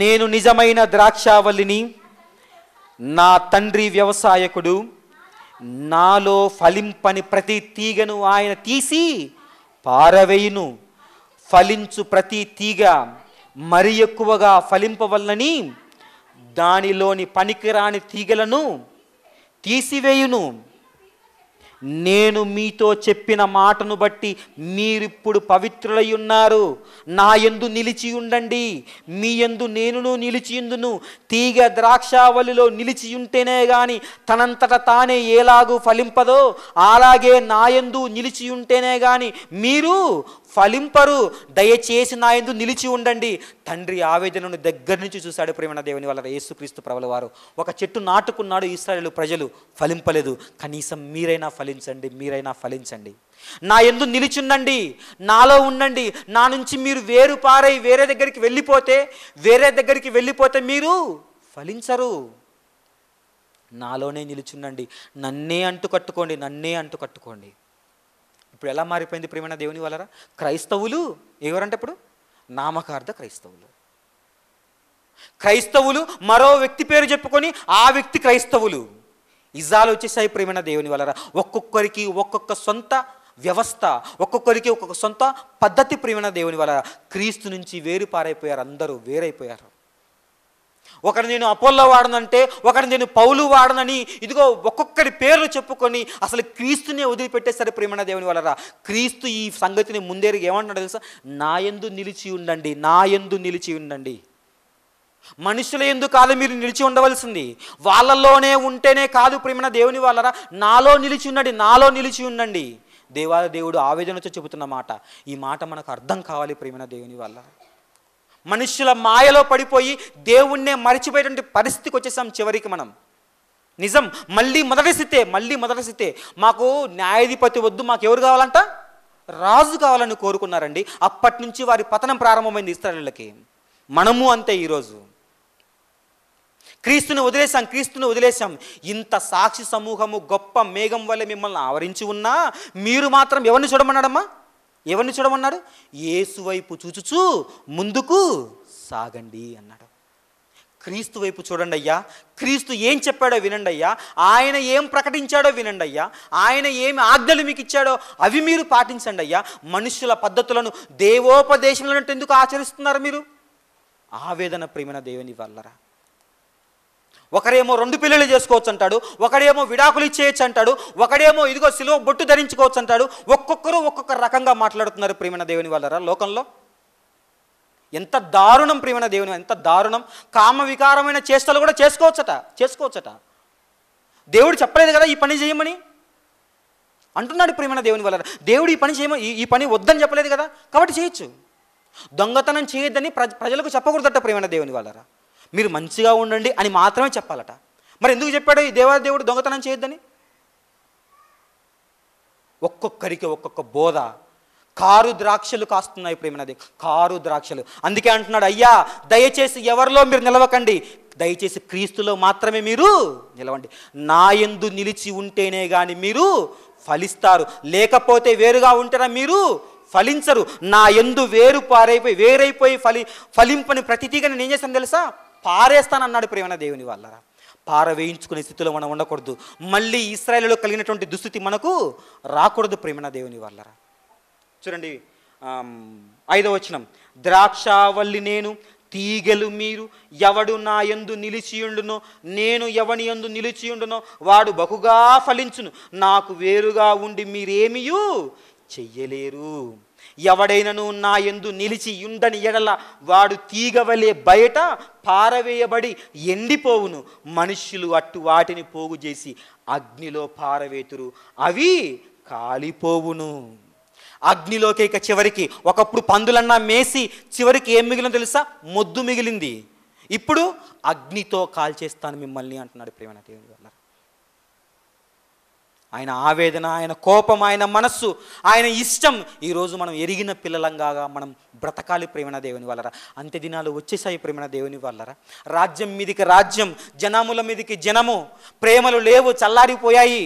[SPEAKER 1] నేను నిజమైన ద్రాక్షావల్లిని నా తండ్రి వ్యవసాయకుడు నాలో ఫలింపని ప్రతి తీగను ఆయన తీసి పారవేయును ఫలించు ప్రతి తీగ మరి ఎక్కువగా ఫలింపవల్లని దానిలోని పనికిరాని తీగలను తీసివేయును నేను మీతో చెప్పిన మాటను బట్టి మీరిప్పుడు పవిత్రులై ఉన్నారు నా ఎందు నిలిచి ఉండండి మీ ఎందు నేనును నిలిచియుందును తీగ ద్రాక్షావలిలో నిలిచి ఉంటేనే గాని తనంతట తానే ఏలాగూ ఫలింపదో అలాగే నాయందు నిలిచి ఉంటేనే గాని మీరు ఫలింపరు దయచేసి నా ఎందు నిలిచి ఉండండి తండ్రి ఆవేదనను దగ్గర నుంచి చూశాడు ప్రేమణ దేవుని వల్ల యేసుక్రీస్తు ప్రభుల వారు ఒక చెట్టు నాటుకున్నాడు ఇస్రాయలు ప్రజలు ఫలింపలేదు కనీసం మీరైనా ఫలించండి మీరైనా ఫలించండి నా ఎందు నిలిచుండండి నాలో ఉండండి నా నుంచి మీరు వేరు పారై వేరే దగ్గరికి వెళ్ళిపోతే వేరే దగ్గరికి వెళ్ళిపోతే మీరు ఫలించరు నాలోనే నిలుచుండండి నన్నే అంటు కట్టుకోండి నన్నే అంటు కట్టుకోండి ఇప్పుడు ఎలా మారిపోయింది ప్రేమైన దేవుని వలరా క్రైస్తవులు ఎవరంటే ఇప్పుడు నామకార్థ క్రైస్తవులు క్రైస్తవులు మరో వ్యక్తి పేరు చెప్పుకొని ఆ వ్యక్తి క్రైస్తవులు ఇజాలు వచ్చేసాయి ప్రేమైన దేవుని వలరా ఒక్కొక్కరికి ఒక్కొక్క సొంత వ్యవస్థ ఒక్కొక్కరికి ఒక్కొక్క సొంత పద్ధతి ప్రేమైన దేవుని వలరా క్రీస్తు నుంచి వేరు పారైపోయారు అందరూ వేరైపోయారు ఒకరు నేను అపోల్లో వాడనంటే ఒకరు నేను పౌలు వాడనని ఇదిగో ఒక్కొక్కరి పేర్లు చెప్పుకొని అసలు క్రీస్తునే వదిలిపెట్టేసరి ప్రేమణ దేవుని వలరా క్రీస్తు ఈ సంగతిని ముందేరు ఏమంటున్నాడు తెలుసా నాయందు నిలిచి ఉండండి నాయందు నిలిచి ఉండండి మనుషుల ఎందు కాదు మీరు నిలిచి ఉండవలసింది వాళ్ళలోనే ఉంటేనే కాదు ప్రేమణ దేవుని వాళ్ళరా నాలో నిలిచి ఉండండి నాలో నిలిచి ఉండండి దేవాల దేవుడు ఆవేదనతో చెబుతున్న మాట ఈ మాట మనకు అర్థం కావాలి ప్రేమణ దేవుని వాళ్ళరా మనుష్యుల మాయలో పడిపోయి దేవుణ్ణే మరిచిపోయేటువంటి పరిస్థితికి వచ్చేసాం చివరికి మనం నిజం మళ్ళీ మొదటి స్థితే మళ్ళీ మొదటి స్థితే మాకు న్యాయాధిపతి వద్దు మాకు ఎవరు కావాలంట రాజు కావాలని కోరుకున్నారండి అప్పటి నుంచి వారి పతనం ప్రారంభమైంది ఇస్రాయళ్ళకి మనము అంతే ఈరోజు క్రీస్తుని వదిలేశాం క్రీస్తుని వదిలేశాం ఇంత సాక్షి సమూహము గొప్ప మేఘం వల్ల మిమ్మల్ని ఆవరించి ఉన్నా మీరు మాత్రం ఎవరిని చూడమన్నాడమ్మా ఎవరిని చూడమన్నాడు ఏసు వైపు చూచుచూ ముందుకు సాగండి అన్నాడు క్రీస్తు వైపు చూడండి అయ్యా క్రీస్తు ఏం చెప్పాడో వినండి అయ్యా ఆయన ఏం ప్రకటించాడో వినండి అయ్యా ఆయన ఏమి ఆజ్ఞలు మీకు ఇచ్చాడో అవి మీరు పాటించండి అయ్యా మనుషుల పద్ధతులను దేవోపదేశములను ఎందుకు ఆచరిస్తున్నారు మీరు ఆవేదన ప్రేమన దేవుని వల్లరా ఒకడేమో రెండు పిల్లలు చేసుకోవచ్చు అంటాడు ఒకడేమో విడాకులు ఇచ్చేయచ్చు అంటాడు ఒకడేమో ఇదిగో సిలువ బొట్టు ధరించుకోవచ్చు అంటాడు ఒక్కొక్కరు ఒక్కొక్క రకంగా మాట్లాడుతున్నారు ప్రేమణ దేవుని వాళ్ళరా లోకంలో ఎంత దారుణం ప్రేమణ దేవుని ఎంత దారుణం కామ వికారమైన చేష్టలు కూడా చేసుకోవచ్చట చేసుకోవచ్చట దేవుడు చెప్పలేదు కదా ఈ పని చేయమని అంటున్నాడు ప్రేమణ దేవుని వల్ల దేవుడు ఈ పని చేయమని ఈ పని వద్దని చెప్పలేదు కదా కాబట్టి చేయొచ్చు దొంగతనం చేయొద్దని ప్రజలకు చెప్పకూడదట ప్రేమణ దేవుని వాళ్ళరా మీరు మంచిగా ఉండండి అని మాత్రమే చెప్పాలట మరి ఎందుకు చెప్పాడు ఈ దేవాదేవుడు దొంగతనం చేయొద్దని ఒక్కొక్కరికి ఒక్కొక్క బోధ కారు ద్రాక్షలు కాస్తున్నాయి ప్రేమనది కారు ద్రాక్షలు అందుకే అంటున్నాడు అయ్యా దయచేసి ఎవరిలో మీరు నిలవకండి దయచేసి క్రీస్తులో మాత్రమే మీరు నిలవండి నా ఎందు నిలిచి ఉంటేనే కానీ మీరు ఫలిస్తారు లేకపోతే వేరుగా ఉంటేనే మీరు ఫలించరు నా ఎందు వేరు పారైపోయి వేరైపోయి ఫలి ఫలింపని ప్రతిదీగా నేను ఏం చేశాను తెలుసా పారేస్తానన్నాడు ప్రేమ దేవుని వాళ్ళరా పారవేయించుకునే స్థితిలో మనం ఉండకూడదు మళ్ళీ ఇస్రాయల్లో కలిగినటువంటి దుస్థితి మనకు రాకూడదు ప్రేమ దేవుని వాళ్ళరా చూడండి ఐదవ వచనం ద్రాక్షావల్లి నేను తీగలు మీరు ఎవడు నా ఎందు నిలిచియుండునో నేను ఎవని ఎందు నిలిచియుండునో వాడు బహుగా ఫలించును నాకు వేరుగా ఉండి మీరేమియూ చెయ్యలేరు ఎవడైనను నా ఎందు నిలిచి యుండని ఎడల వాడు తీగవలే బయట పారవేయబడి ఎండిపోవును మనుష్యులు అట్టు వాటిని పోగు చేసి అగ్నిలో పారవేతురు అవి కాలిపోవును అగ్నిలోకి ఇక చివరికి ఒకప్పుడు పందులన్నా మేసి చివరికి ఏం మిగిలిన తెలుసా మొద్దు మిగిలింది ఇప్పుడు అగ్నితో కాల్చేస్తాను మిమ్మల్ని అంటున్నాడు ప్రేమ దేవుని ఆయన ఆవేదన ఆయన కోపం ఆయన మనస్సు ఆయన ఇష్టం ఈరోజు మనం ఎరిగిన పిల్లలంగా మనం బ్రతకాలి ప్రేమణ దేవుని వల్లరా అంత్య దినాలు వచ్చేసాయి ప్రేమణ దేవుని వల్లరా రాజ్యం మీదికి రాజ్యం జనముల మీదికి జనము ప్రేమలు లేవు చల్లారిపోయాయి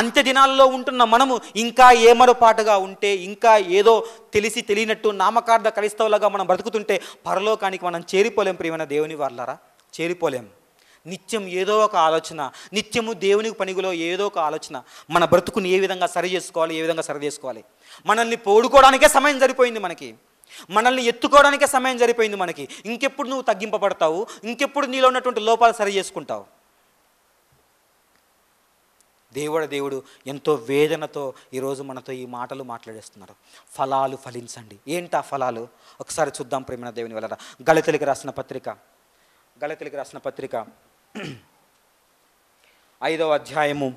[SPEAKER 1] అంత్య దినాల్లో ఉంటున్న మనము ఇంకా ఏమరపాటుగా ఉంటే ఇంకా ఏదో తెలిసి తెలియనట్టు నామకార్థ క్రైస్తవులుగా మనం బ్రతుకుతుంటే పరలోకానికి మనం చేరిపోలేం ప్రేమణ దేవుని వల్లరా చేరిపోలేం నిత్యం ఏదో ఒక ఆలోచన నిత్యము దేవునికి పనిగులో ఏదో ఒక ఆలోచన మన బ్రతుకుని ఏ విధంగా సరి చేసుకోవాలి ఏ విధంగా సరి చేసుకోవాలి మనల్ని పోడుకోవడానికే సమయం సరిపోయింది మనకి మనల్ని ఎత్తుకోవడానికే సమయం సరిపోయింది మనకి ఇంకెప్పుడు నువ్వు తగ్గింపబడతావు ఇంకెప్పుడు నీలో ఉన్నటువంటి లోపాలు సరి చేసుకుంటావు దేవుడ దేవుడు ఎంతో వేదనతో ఈరోజు మనతో ఈ మాటలు మాట్లాడేస్తున్నారు ఫలాలు ఫలించండి ఏంటి ఆ ఫలాలు ఒకసారి చూద్దాం ప్రేమ దేవుని వెళ్ళరా గళితులకి రాసిన పత్రిక గళితులకి రాసిన పత్రిక ఐదవ అధ్యాయము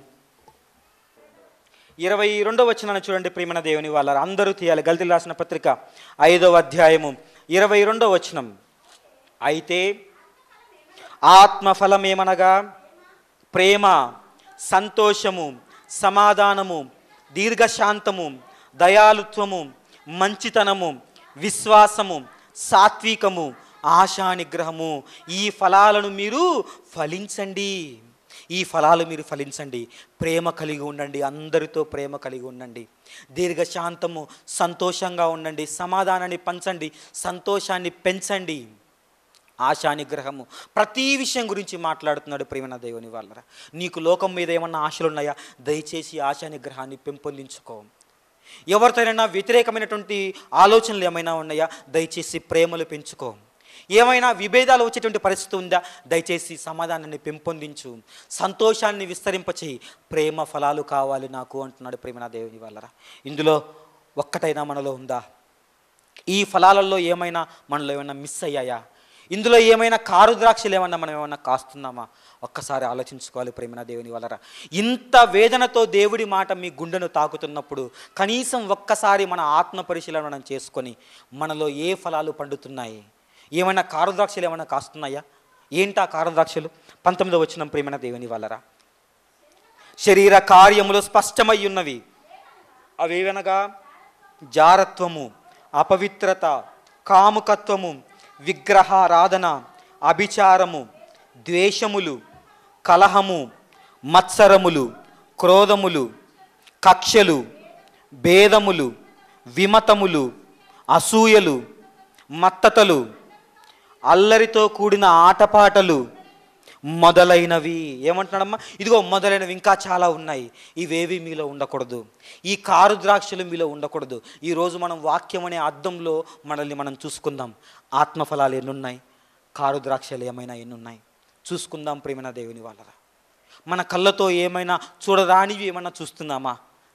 [SPEAKER 1] ఇరవై రెండవ వచనాన్ని చూడండి ప్రియమణ దేవుని వాళ్ళ అందరూ తీయాలి గల్తీ రాసిన పత్రిక ఐదవ అధ్యాయము ఇరవై రెండవ వచనం అయితే ఏమనగా ప్రేమ సంతోషము సమాధానము దీర్ఘశాంతము దయాలుత్వము మంచితనము విశ్వాసము సాత్వికము ఆశా నిగ్రహము ఈ ఫలాలను మీరు ఫలించండి ఈ ఫలాలు మీరు ఫలించండి ప్రేమ కలిగి ఉండండి అందరితో ప్రేమ కలిగి ఉండండి దీర్ఘశాంతము సంతోషంగా ఉండండి సమాధానాన్ని పంచండి సంతోషాన్ని పెంచండి ఆశానిగ్రహము ప్రతి విషయం గురించి మాట్లాడుతున్నాడు ప్రేమణ దేవుని వాళ్ళ నీకు లోకం మీద ఏమన్నా ఆశలు ఉన్నాయా దయచేసి ఆశానిగ్రహాన్ని పెంపొందించుకో ఎవరితోనైనా వ్యతిరేకమైనటువంటి ఆలోచనలు ఏమైనా ఉన్నాయా దయచేసి ప్రేమలు పెంచుకో ఏమైనా విభేదాలు వచ్చేటువంటి పరిస్థితి ఉందా దయచేసి సమాధానాన్ని పెంపొందించు సంతోషాన్ని విస్తరింపచేయి ప్రేమ ఫలాలు కావాలి నాకు అంటున్నాడు ప్రేమ దేవుని వాళ్ళరా ఇందులో ఒక్కటైనా మనలో ఉందా ఈ ఫలాలలో ఏమైనా మనలో ఏమైనా మిస్ అయ్యాయా ఇందులో ఏమైనా కారు ద్రాక్షలు ఏమన్నా మనం ఏమన్నా కాస్తున్నామా ఒక్కసారి ఆలోచించుకోవాలి ప్రేమన దేవుని వలరా ఇంత వేదనతో దేవుడి మాట మీ గుండెను తాకుతున్నప్పుడు కనీసం ఒక్కసారి మన ఆత్మ పరిశీలన మనం చేసుకొని మనలో ఏ ఫలాలు పండుతున్నాయి ఏమైనా ద్రాక్షలు ఏమైనా కాస్తున్నాయా ఏంటి కారు ద్రాక్షలు పంతొమ్మిదో వచ్చిన ప్రేమైన దేవుని వాళ్ళరా శరీర కార్యములు స్పష్టమై ఉన్నవి అవేవనగా జారత్వము అపవిత్రత కాముకత్వము విగ్రహారాధన అభిచారము ద్వేషములు కలహము మత్సరములు క్రోధములు కక్షలు భేదములు విమతములు అసూయలు మత్తతలు అల్లరితో కూడిన ఆటపాటలు మొదలైనవి ఏమంటున్నాడమ్మా ఇదిగో మొదలైనవి ఇంకా చాలా ఉన్నాయి ఇవేవి మీలో ఉండకూడదు ఈ కారు ద్రాక్షలు మీలో ఉండకూడదు ఈరోజు మనం వాక్యం అనే అర్థంలో మనల్ని మనం చూసుకుందాం ఆత్మఫలాలు ఎన్నున్నాయి కారు ద్రాక్షలు ఏమైనా ఎన్నున్నాయి చూసుకుందాం ప్రేమణ దేవుని వాళ్ళరా మన కళ్ళతో ఏమైనా చూడరానివి ఏమైనా చూస్తున్నామా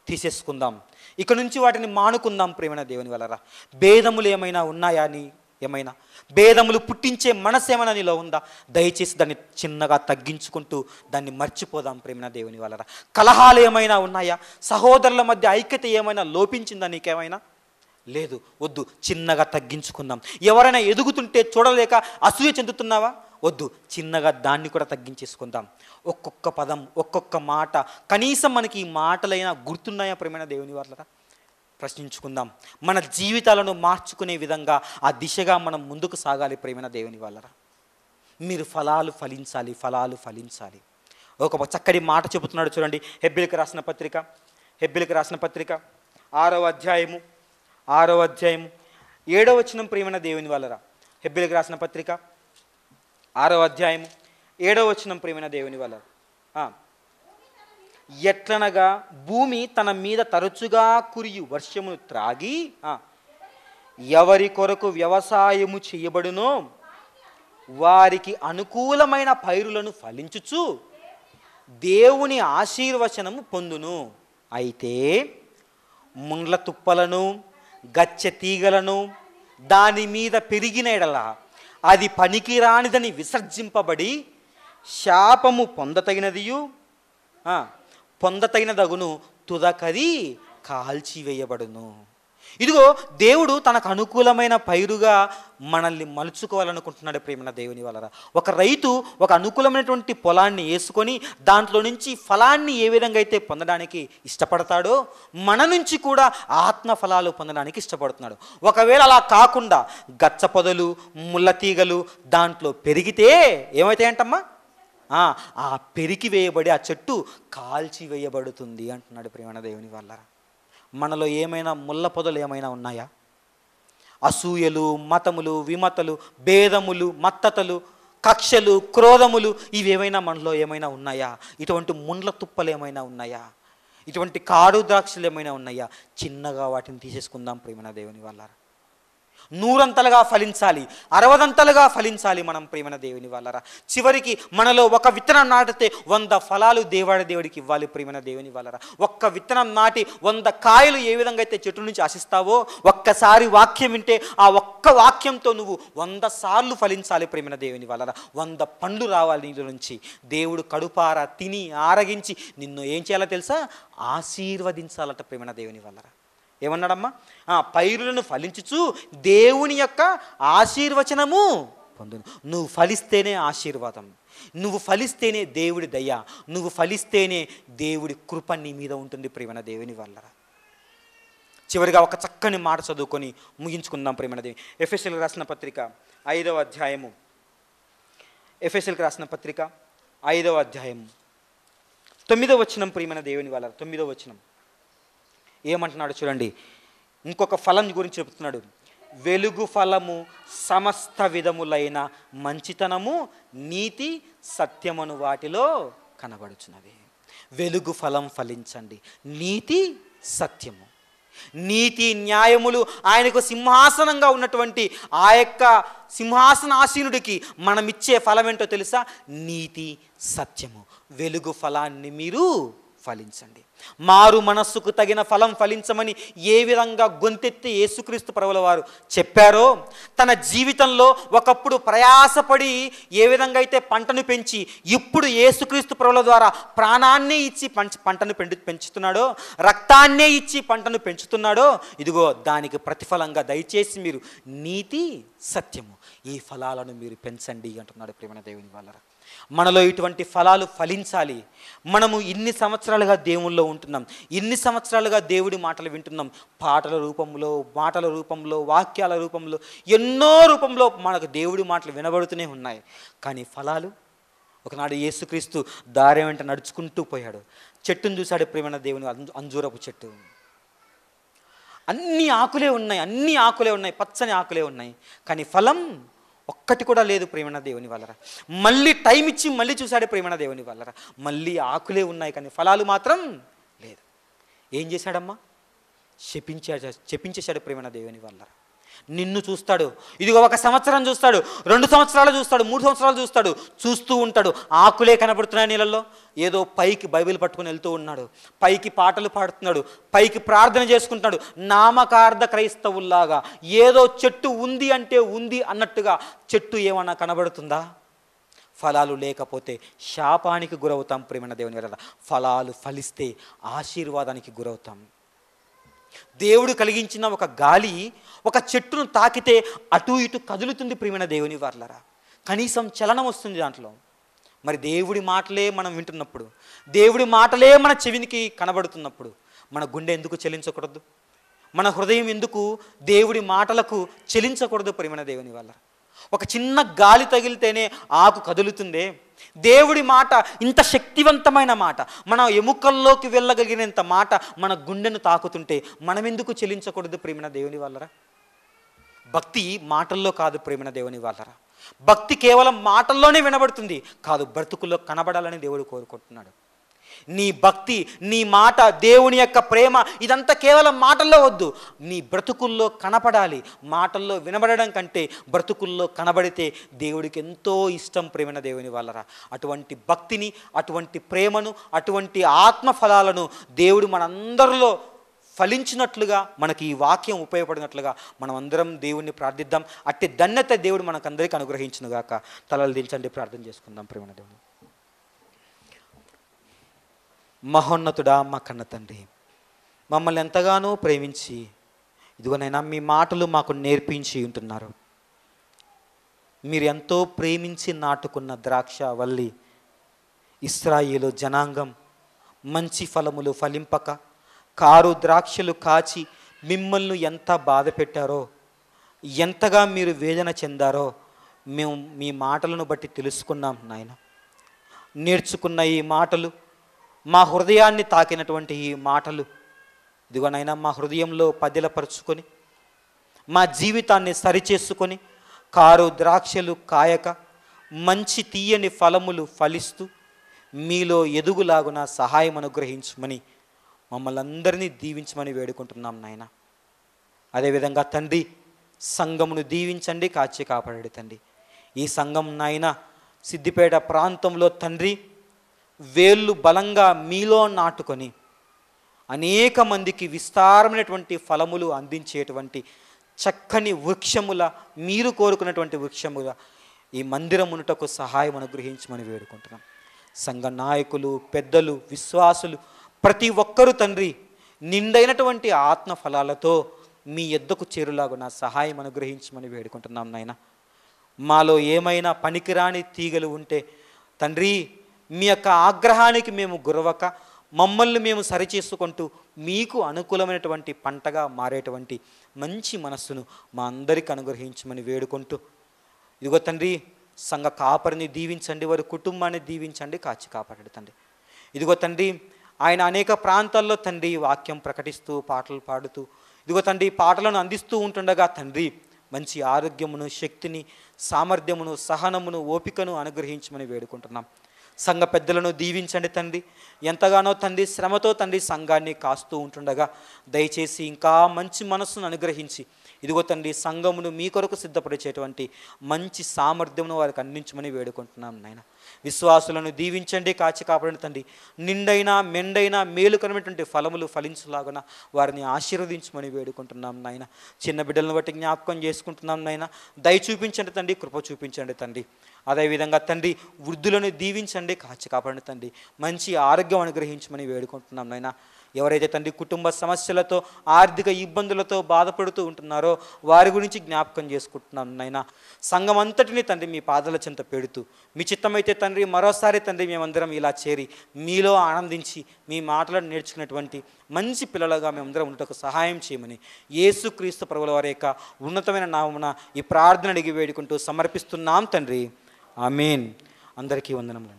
[SPEAKER 1] తీసేసుకుందాం ఇక నుంచి వాటిని మానుకుందాం ప్రేమణ దేవుని వలరా భేదములు ఏమైనా ఉన్నాయా అని ఏమైనా భేదములు పుట్టించే మనసు ఏమైనా నీలో ఉందా దయచేసి దాన్ని చిన్నగా తగ్గించుకుంటూ దాన్ని మర్చిపోదాం ప్రేమిన దేవుని వలన కలహాలు ఏమైనా ఉన్నాయా సహోదరుల మధ్య ఐక్యత ఏమైనా లోపించిందా నీకేమైనా లేదు వద్దు చిన్నగా తగ్గించుకుందాం ఎవరైనా ఎదుగుతుంటే చూడలేక అసూయ చెందుతున్నావా వద్దు చిన్నగా దాన్ని కూడా తగ్గించేసుకుందాం ఒక్కొక్క పదం ఒక్కొక్క మాట కనీసం మనకి ఈ మాటలైనా గుర్తున్నాయా ప్రేమైన దేవుని వాళ్ళరా ప్రశ్నించుకుందాం మన జీవితాలను మార్చుకునే విధంగా ఆ దిశగా మనం ముందుకు సాగాలి ప్రేమ దేవుని వాళ్ళరా మీరు ఫలాలు ఫలించాలి ఫలాలు ఫలించాలి ఒక చక్కటి మాట చెబుతున్నాడు చూడండి హెబ్బిలికి రాసిన పత్రిక హెబ్బిలికి రాసిన పత్రిక ఆరవ అధ్యాయము ఆరో అధ్యాయము ఏడవ వచనం ప్రేమన దేవుని వాళ్ళరా హెబ్బిలికి రాసిన పత్రిక ఆరో అధ్యాయము ఏడవ వచనం ప్రేమన దేవుని వాళ్ళరా ఎట్లనగా భూమి తన మీద తరచుగా కురియు వర్షమును త్రాగి ఎవరి కొరకు వ్యవసాయము చేయబడునో వారికి అనుకూలమైన పైరులను ఫలించుచు దేవుని ఆశీర్వచనము పొందును అయితే ముండ్ల తుప్పలను గచ్చ తీగలను దాని మీద పెరిగిన ఎడల అది పనికిరానిదని విసర్జింపబడి శాపము పొందతగినదియు పొందతైన దగును తుదకది కాల్చివేయబడును ఇదిగో దేవుడు తనకు అనుకూలమైన పైరుగా మనల్ని మలుచుకోవాలనుకుంటున్నాడు ప్రేమన దేవుని వలన ఒక రైతు ఒక అనుకూలమైనటువంటి పొలాన్ని వేసుకొని దాంట్లో నుంచి ఫలాన్ని ఏ విధంగా అయితే పొందడానికి ఇష్టపడతాడో మన నుంచి కూడా ఆత్మ ఫలాలు పొందడానికి ఇష్టపడుతున్నాడు ఒకవేళ అలా కాకుండా గచ్చ పొదలు ముళ్ళ తీగలు దాంట్లో పెరిగితే ఏమవుతాయంటమ్మా ఆ పెరికి వేయబడి ఆ చెట్టు కాల్చి వేయబడుతుంది అంటున్నాడు ప్రేమణ దేవుని వల్ల మనలో ఏమైనా ముళ్ళ పొదలు ఏమైనా ఉన్నాయా అసూయలు మతములు విమతలు భేదములు మత్తతలు కక్షలు క్రోధములు ఇవేమైనా మనలో ఏమైనా ఉన్నాయా ఇటువంటి ముండ్ల తుప్పలు ఏమైనా ఉన్నాయా ఇటువంటి కారు ద్రాక్షలు ఏమైనా ఉన్నాయా చిన్నగా వాటిని తీసేసుకుందాం ప్రేమణ దేవుని వల్ల నూరంతలుగా ఫలించాలి అరవదంతలుగా ఫలించాలి మనం ప్రేమన దేవుని వాళ్ళరా చివరికి మనలో ఒక విత్తనం నాటితే వంద ఫలాలు దేవాడ దేవుడికి ఇవ్వాలి ప్రేమన దేవుని వాళ్ళరా ఒక్క విత్తనం నాటి వంద కాయలు ఏ విధంగా అయితే చెట్టు నుంచి ఆశిస్తావో ఒక్కసారి వాక్యం వింటే ఆ ఒక్క వాక్యంతో నువ్వు వంద సార్లు ఫలించాలి ప్రేమన దేవుని వాళ్ళరా వంద పండ్లు రావాలి నీళ్ళ నుంచి దేవుడు కడుపారా తిని ఆరగించి నిన్ను ఏం చేయాలో తెలుసా ఆశీర్వదించాలట ప్రేమణ దేవుని వాళ్ళరా ఏమన్నాడమ్మా పైరులను ఫలించుచు దేవుని యొక్క ఆశీర్వచనము పొందు నువ్వు ఫలిస్తేనే ఆశీర్వాదం నువ్వు ఫలిస్తేనే దేవుడి దయ నువ్వు ఫలిస్తేనే దేవుడి కృప నీ మీద ఉంటుంది ప్రేమణ దేవుని వల్ల చివరిగా ఒక చక్కని మాట చదువుకొని ముగించుకుందాం ప్రేమణ దేవి ఎఫ్ఎస్ఎల్ రాసిన పత్రిక ఐదవ అధ్యాయము ఎఫ్ఎస్ఎల్కి రాసిన పత్రిక ఐదవ అధ్యాయం తొమ్మిదవ వచనం ప్రియమైన దేవుని వాళ్ళ తొమ్మిదవ వచనం ఏమంటున్నాడు చూడండి ఇంకొక ఫలం గురించి చెప్తున్నాడు వెలుగు ఫలము సమస్త విధములైన మంచితనము నీతి సత్యమును వాటిలో కనబడుచున్నవి వెలుగు ఫలం ఫలించండి నీతి సత్యము నీతి న్యాయములు ఆయనకు సింహాసనంగా ఉన్నటువంటి ఆ యొక్క సింహాసనాసీనుడికి మనమిచ్చే ఫలం ఏంటో తెలుసా నీతి సత్యము వెలుగు ఫలాన్ని మీరు ఫలించండి మారు మనస్సుకు తగిన ఫలం ఫలించమని ఏ విధంగా గొంతెత్తి యేసుక్రీస్తు పరవుల వారు చెప్పారో తన జీవితంలో ఒకప్పుడు ప్రయాసపడి ఏ విధంగా అయితే పంటను పెంచి ఇప్పుడు యేసుక్రీస్తు పరవుల ద్వారా ప్రాణాన్నే ఇచ్చి పంచ పంటను పెండు పెంచుతున్నాడో రక్తాన్నే ఇచ్చి పంటను పెంచుతున్నాడో ఇదిగో దానికి ప్రతిఫలంగా దయచేసి మీరు నీతి సత్యము ఈ ఫలాలను మీరు పెంచండి అంటున్నాడు ప్రేమ దేవుని వాళ్ళ మనలో ఇటువంటి ఫలాలు ఫలించాలి మనము ఇన్ని సంవత్సరాలుగా దేవుల్లో ఉంటున్నాం ఇన్ని సంవత్సరాలుగా దేవుడి మాటలు వింటున్నాం పాటల రూపంలో మాటల రూపంలో వాక్యాల రూపంలో ఎన్నో రూపంలో మనకు దేవుడి మాటలు వినబడుతూనే ఉన్నాయి కానీ ఫలాలు ఒకనాడు యేసుక్రీస్తు దారి వెంట నడుచుకుంటూ పోయాడు చెట్టును చూశాడు ప్రేమైన దేవుని అంజూరపు చెట్టు అన్ని ఆకులే ఉన్నాయి అన్ని ఆకులే ఉన్నాయి పచ్చని ఆకులే ఉన్నాయి కానీ ఫలం ఒక్కటి కూడా లేదు ప్రేమణ దేవుని వల్లరా మళ్ళీ టైం ఇచ్చి మళ్ళీ చూశాడు ప్రేమణ దేవుని వల్లరా మళ్ళీ ఆకులే ఉన్నాయి కానీ ఫలాలు మాత్రం లేదు ఏం చేశాడమ్మా శపించా చెప్పించేశాడు ప్రేమణ దేవుని వల్లరా నిన్ను చూస్తాడు ఇదిగో ఒక సంవత్సరం చూస్తాడు రెండు సంవత్సరాలు చూస్తాడు మూడు సంవత్సరాలు చూస్తాడు చూస్తూ ఉంటాడు ఆకులే కనబడుతున్నాయి నీళ్ళల్లో ఏదో పైకి బైబిల్ పట్టుకుని వెళ్తూ ఉన్నాడు పైకి పాటలు పాడుతున్నాడు పైకి ప్రార్థన చేసుకుంటున్నాడు నామకార్థ క్రైస్తవుల్లాగా ఏదో చెట్టు ఉంది అంటే ఉంది అన్నట్టుగా చెట్టు ఏమన్నా కనబడుతుందా ఫలాలు లేకపోతే శాపానికి గురవుతాం ప్రేమణ దేవుని ఫలాలు ఫలిస్తే ఆశీర్వాదానికి గురవుతాం దేవుడు కలిగించిన ఒక గాలి ఒక చెట్టును తాకితే అటు ఇటు కదులుతుంది ప్రియమైన దేవుని వర్లరా కనీసం చలనం వస్తుంది దాంట్లో మరి దేవుడి మాటలే మనం వింటున్నప్పుడు దేవుడి మాటలే మన చెవినికి కనబడుతున్నప్పుడు మన గుండె ఎందుకు చెలించకూడదు మన హృదయం ఎందుకు దేవుడి మాటలకు చెలించకూడదు ప్రేమణ దేవుని వల్ల ఒక చిన్న గాలి తగిలితేనే ఆకు కదులుతుందే దేవుడి మాట ఇంత శక్తివంతమైన మాట మన ఎముకల్లోకి వెళ్ళగలిగినంత మాట మన గుండెను తాకుతుంటే మనమెందుకు చెల్లించకూడదు ప్రేమిన దేవుని వల్లరా భక్తి మాటల్లో కాదు ప్రేమిన దేవుని వల్లరా భక్తి కేవలం మాటల్లోనే వినబడుతుంది కాదు బ్రతుకుల్లో కనబడాలని దేవుడు కోరుకుంటున్నాడు నీ భక్తి నీ మాట దేవుని యొక్క ప్రేమ ఇదంతా కేవలం మాటల్లో వద్దు నీ బ్రతుకుల్లో కనపడాలి మాటల్లో వినబడడం కంటే బ్రతుకుల్లో కనబడితే దేవుడికి ఎంతో ఇష్టం ప్రేమన దేవుని వల్లరా అటువంటి భక్తిని అటువంటి ప్రేమను అటువంటి ఆత్మ ఫలాలను దేవుడు మనందరిలో ఫలించినట్లుగా మనకి ఈ వాక్యం ఉపయోగపడినట్లుగా మనం అందరం దేవుణ్ణి ప్రార్థిద్దాం అట్టి ధన్యత దేవుడు మనకందరికీ అనుగ్రహించినగాక తలలు దించండి ప్రార్థన చేసుకుందాం ప్రేమ దేవుడు మహోన్నతుడా మా కన్న తండ్రి మమ్మల్ని ఎంతగానో ప్రేమించి ఇదిగోనైనా మీ మాటలు మాకు నేర్పించి ఉంటున్నారు మీరు ఎంతో ప్రేమించి నాటుకున్న ద్రాక్ష వల్లి ఇస్రాయిలు జనాంగం మంచి ఫలములు ఫలింపక కారు ద్రాక్షలు కాచి మిమ్మల్ని ఎంత బాధ పెట్టారో ఎంతగా మీరు వేదన చెందారో మేము మీ మాటలను బట్టి తెలుసుకున్నాం నాయన నేర్చుకున్న ఈ మాటలు మా హృదయాన్ని తాకినటువంటి ఈ మాటలు ఇదిగోనైనా మా హృదయంలో పదిలపరుచుకొని మా జీవితాన్ని సరిచేసుకొని కారు ద్రాక్షలు కాయక మంచి తీయని ఫలములు ఫలిస్తూ మీలో ఎదుగులాగున సహాయం అనుగ్రహించమని మమ్మల్ని అందరినీ దీవించమని వేడుకుంటున్నాం నాయన అదేవిధంగా తండ్రి సంఘమును దీవించండి కాచి కాపాడండి తండ్రి ఈ సంఘం నాయన సిద్దిపేట ప్రాంతంలో తండ్రి వేళ్ళు బలంగా మీలో నాటుకొని అనేక మందికి విస్తారమైనటువంటి ఫలములు అందించేటువంటి చక్కని వృక్షముల మీరు కోరుకున్నటువంటి వృక్షముల ఈ మందిరమునుటకు సహాయం అనుగ్రహించమని వేడుకుంటున్నాం సంఘ నాయకులు పెద్దలు విశ్వాసులు ప్రతి ఒక్కరూ తండ్రి నిండైనటువంటి ఆత్మ ఫలాలతో మీ ఎద్దకు చేరులాగా నా సహాయం అనుగ్రహించమని వేడుకుంటున్నాం నాయన మాలో ఏమైనా పనికిరాని తీగలు ఉంటే తండ్రి మీ యొక్క ఆగ్రహానికి మేము గురవక మమ్మల్ని మేము సరిచేసుకుంటూ మీకు అనుకూలమైనటువంటి పంటగా మారేటువంటి మంచి మనస్సును మా అందరికి అనుగ్రహించమని వేడుకుంటూ ఇదిగో తండ్రి సంఘ కాపరిని దీవించండి వారి కుటుంబాన్ని దీవించండి కాచి కాపాడండి తండ్రి ఇదిగో తండ్రి ఆయన అనేక ప్రాంతాల్లో తండ్రి వాక్యం ప్రకటిస్తూ పాటలు పాడుతూ ఇదిగో తండ్రి పాటలను అందిస్తూ ఉంటుండగా తండ్రి మంచి ఆరోగ్యమును శక్తిని సామర్థ్యమును సహనమును ఓపికను అనుగ్రహించమని వేడుకుంటున్నాం సంఘ పెద్దలను దీవించండి తండ్రి ఎంతగానో తండ్రి శ్రమతో తండ్రి సంఘాన్ని కాస్తూ ఉంటుండగా దయచేసి ఇంకా మంచి మనస్సును అనుగ్రహించి ఇదిగో తండ్రి సంఘమును మీ కొరకు సిద్ధపరిచేటువంటి మంచి సామర్థ్యమును వారికి అందించమని వేడుకుంటున్నాం నాయన విశ్వాసులను దీవించండి కాచి కాపాడండి తండ్రి నిండైనా మెండైన మేలుకరమైనటువంటి ఫలములు ఫలించలాగున వారిని ఆశీర్వదించమని వేడుకుంటున్నాం నాయన చిన్న బిడ్డలను బట్టి జ్ఞాపకం చేసుకుంటున్నాం నాయన దయ చూపించండి తండ్రి కృప చూపించండి తండ్రి అదేవిధంగా తండ్రి వృద్ధులను దీవించండి కాచి కాపాడండి తండ్రి మంచి ఆరోగ్యం అనుగ్రహించమని వేడుకుంటున్నాం నాయన ఎవరైతే తండ్రి కుటుంబ సమస్యలతో ఆర్థిక ఇబ్బందులతో బాధపడుతూ ఉంటున్నారో వారి గురించి జ్ఞాపకం చేసుకుంటున్నాను నాయన సంఘం అంతటిని తండ్రి మీ పాదల చెంత పెడుతూ మీ చిత్తమైతే తండ్రి మరోసారి తండ్రి మేమందరం ఇలా చేరి మీలో ఆనందించి మీ మాటలను నేర్చుకున్నటువంటి మంచి పిల్లలుగా మేమందరం ఉండటకు సహాయం చేయమని యేసుక్రీస్తు ప్రభుల వారి యొక్క ఉన్నతమైన నామమున ఈ ప్రార్థన అడిగి వేడుకుంటూ సమర్పిస్తున్నాం తండ్రి ఆమెన్ అందరికీ వందనములండి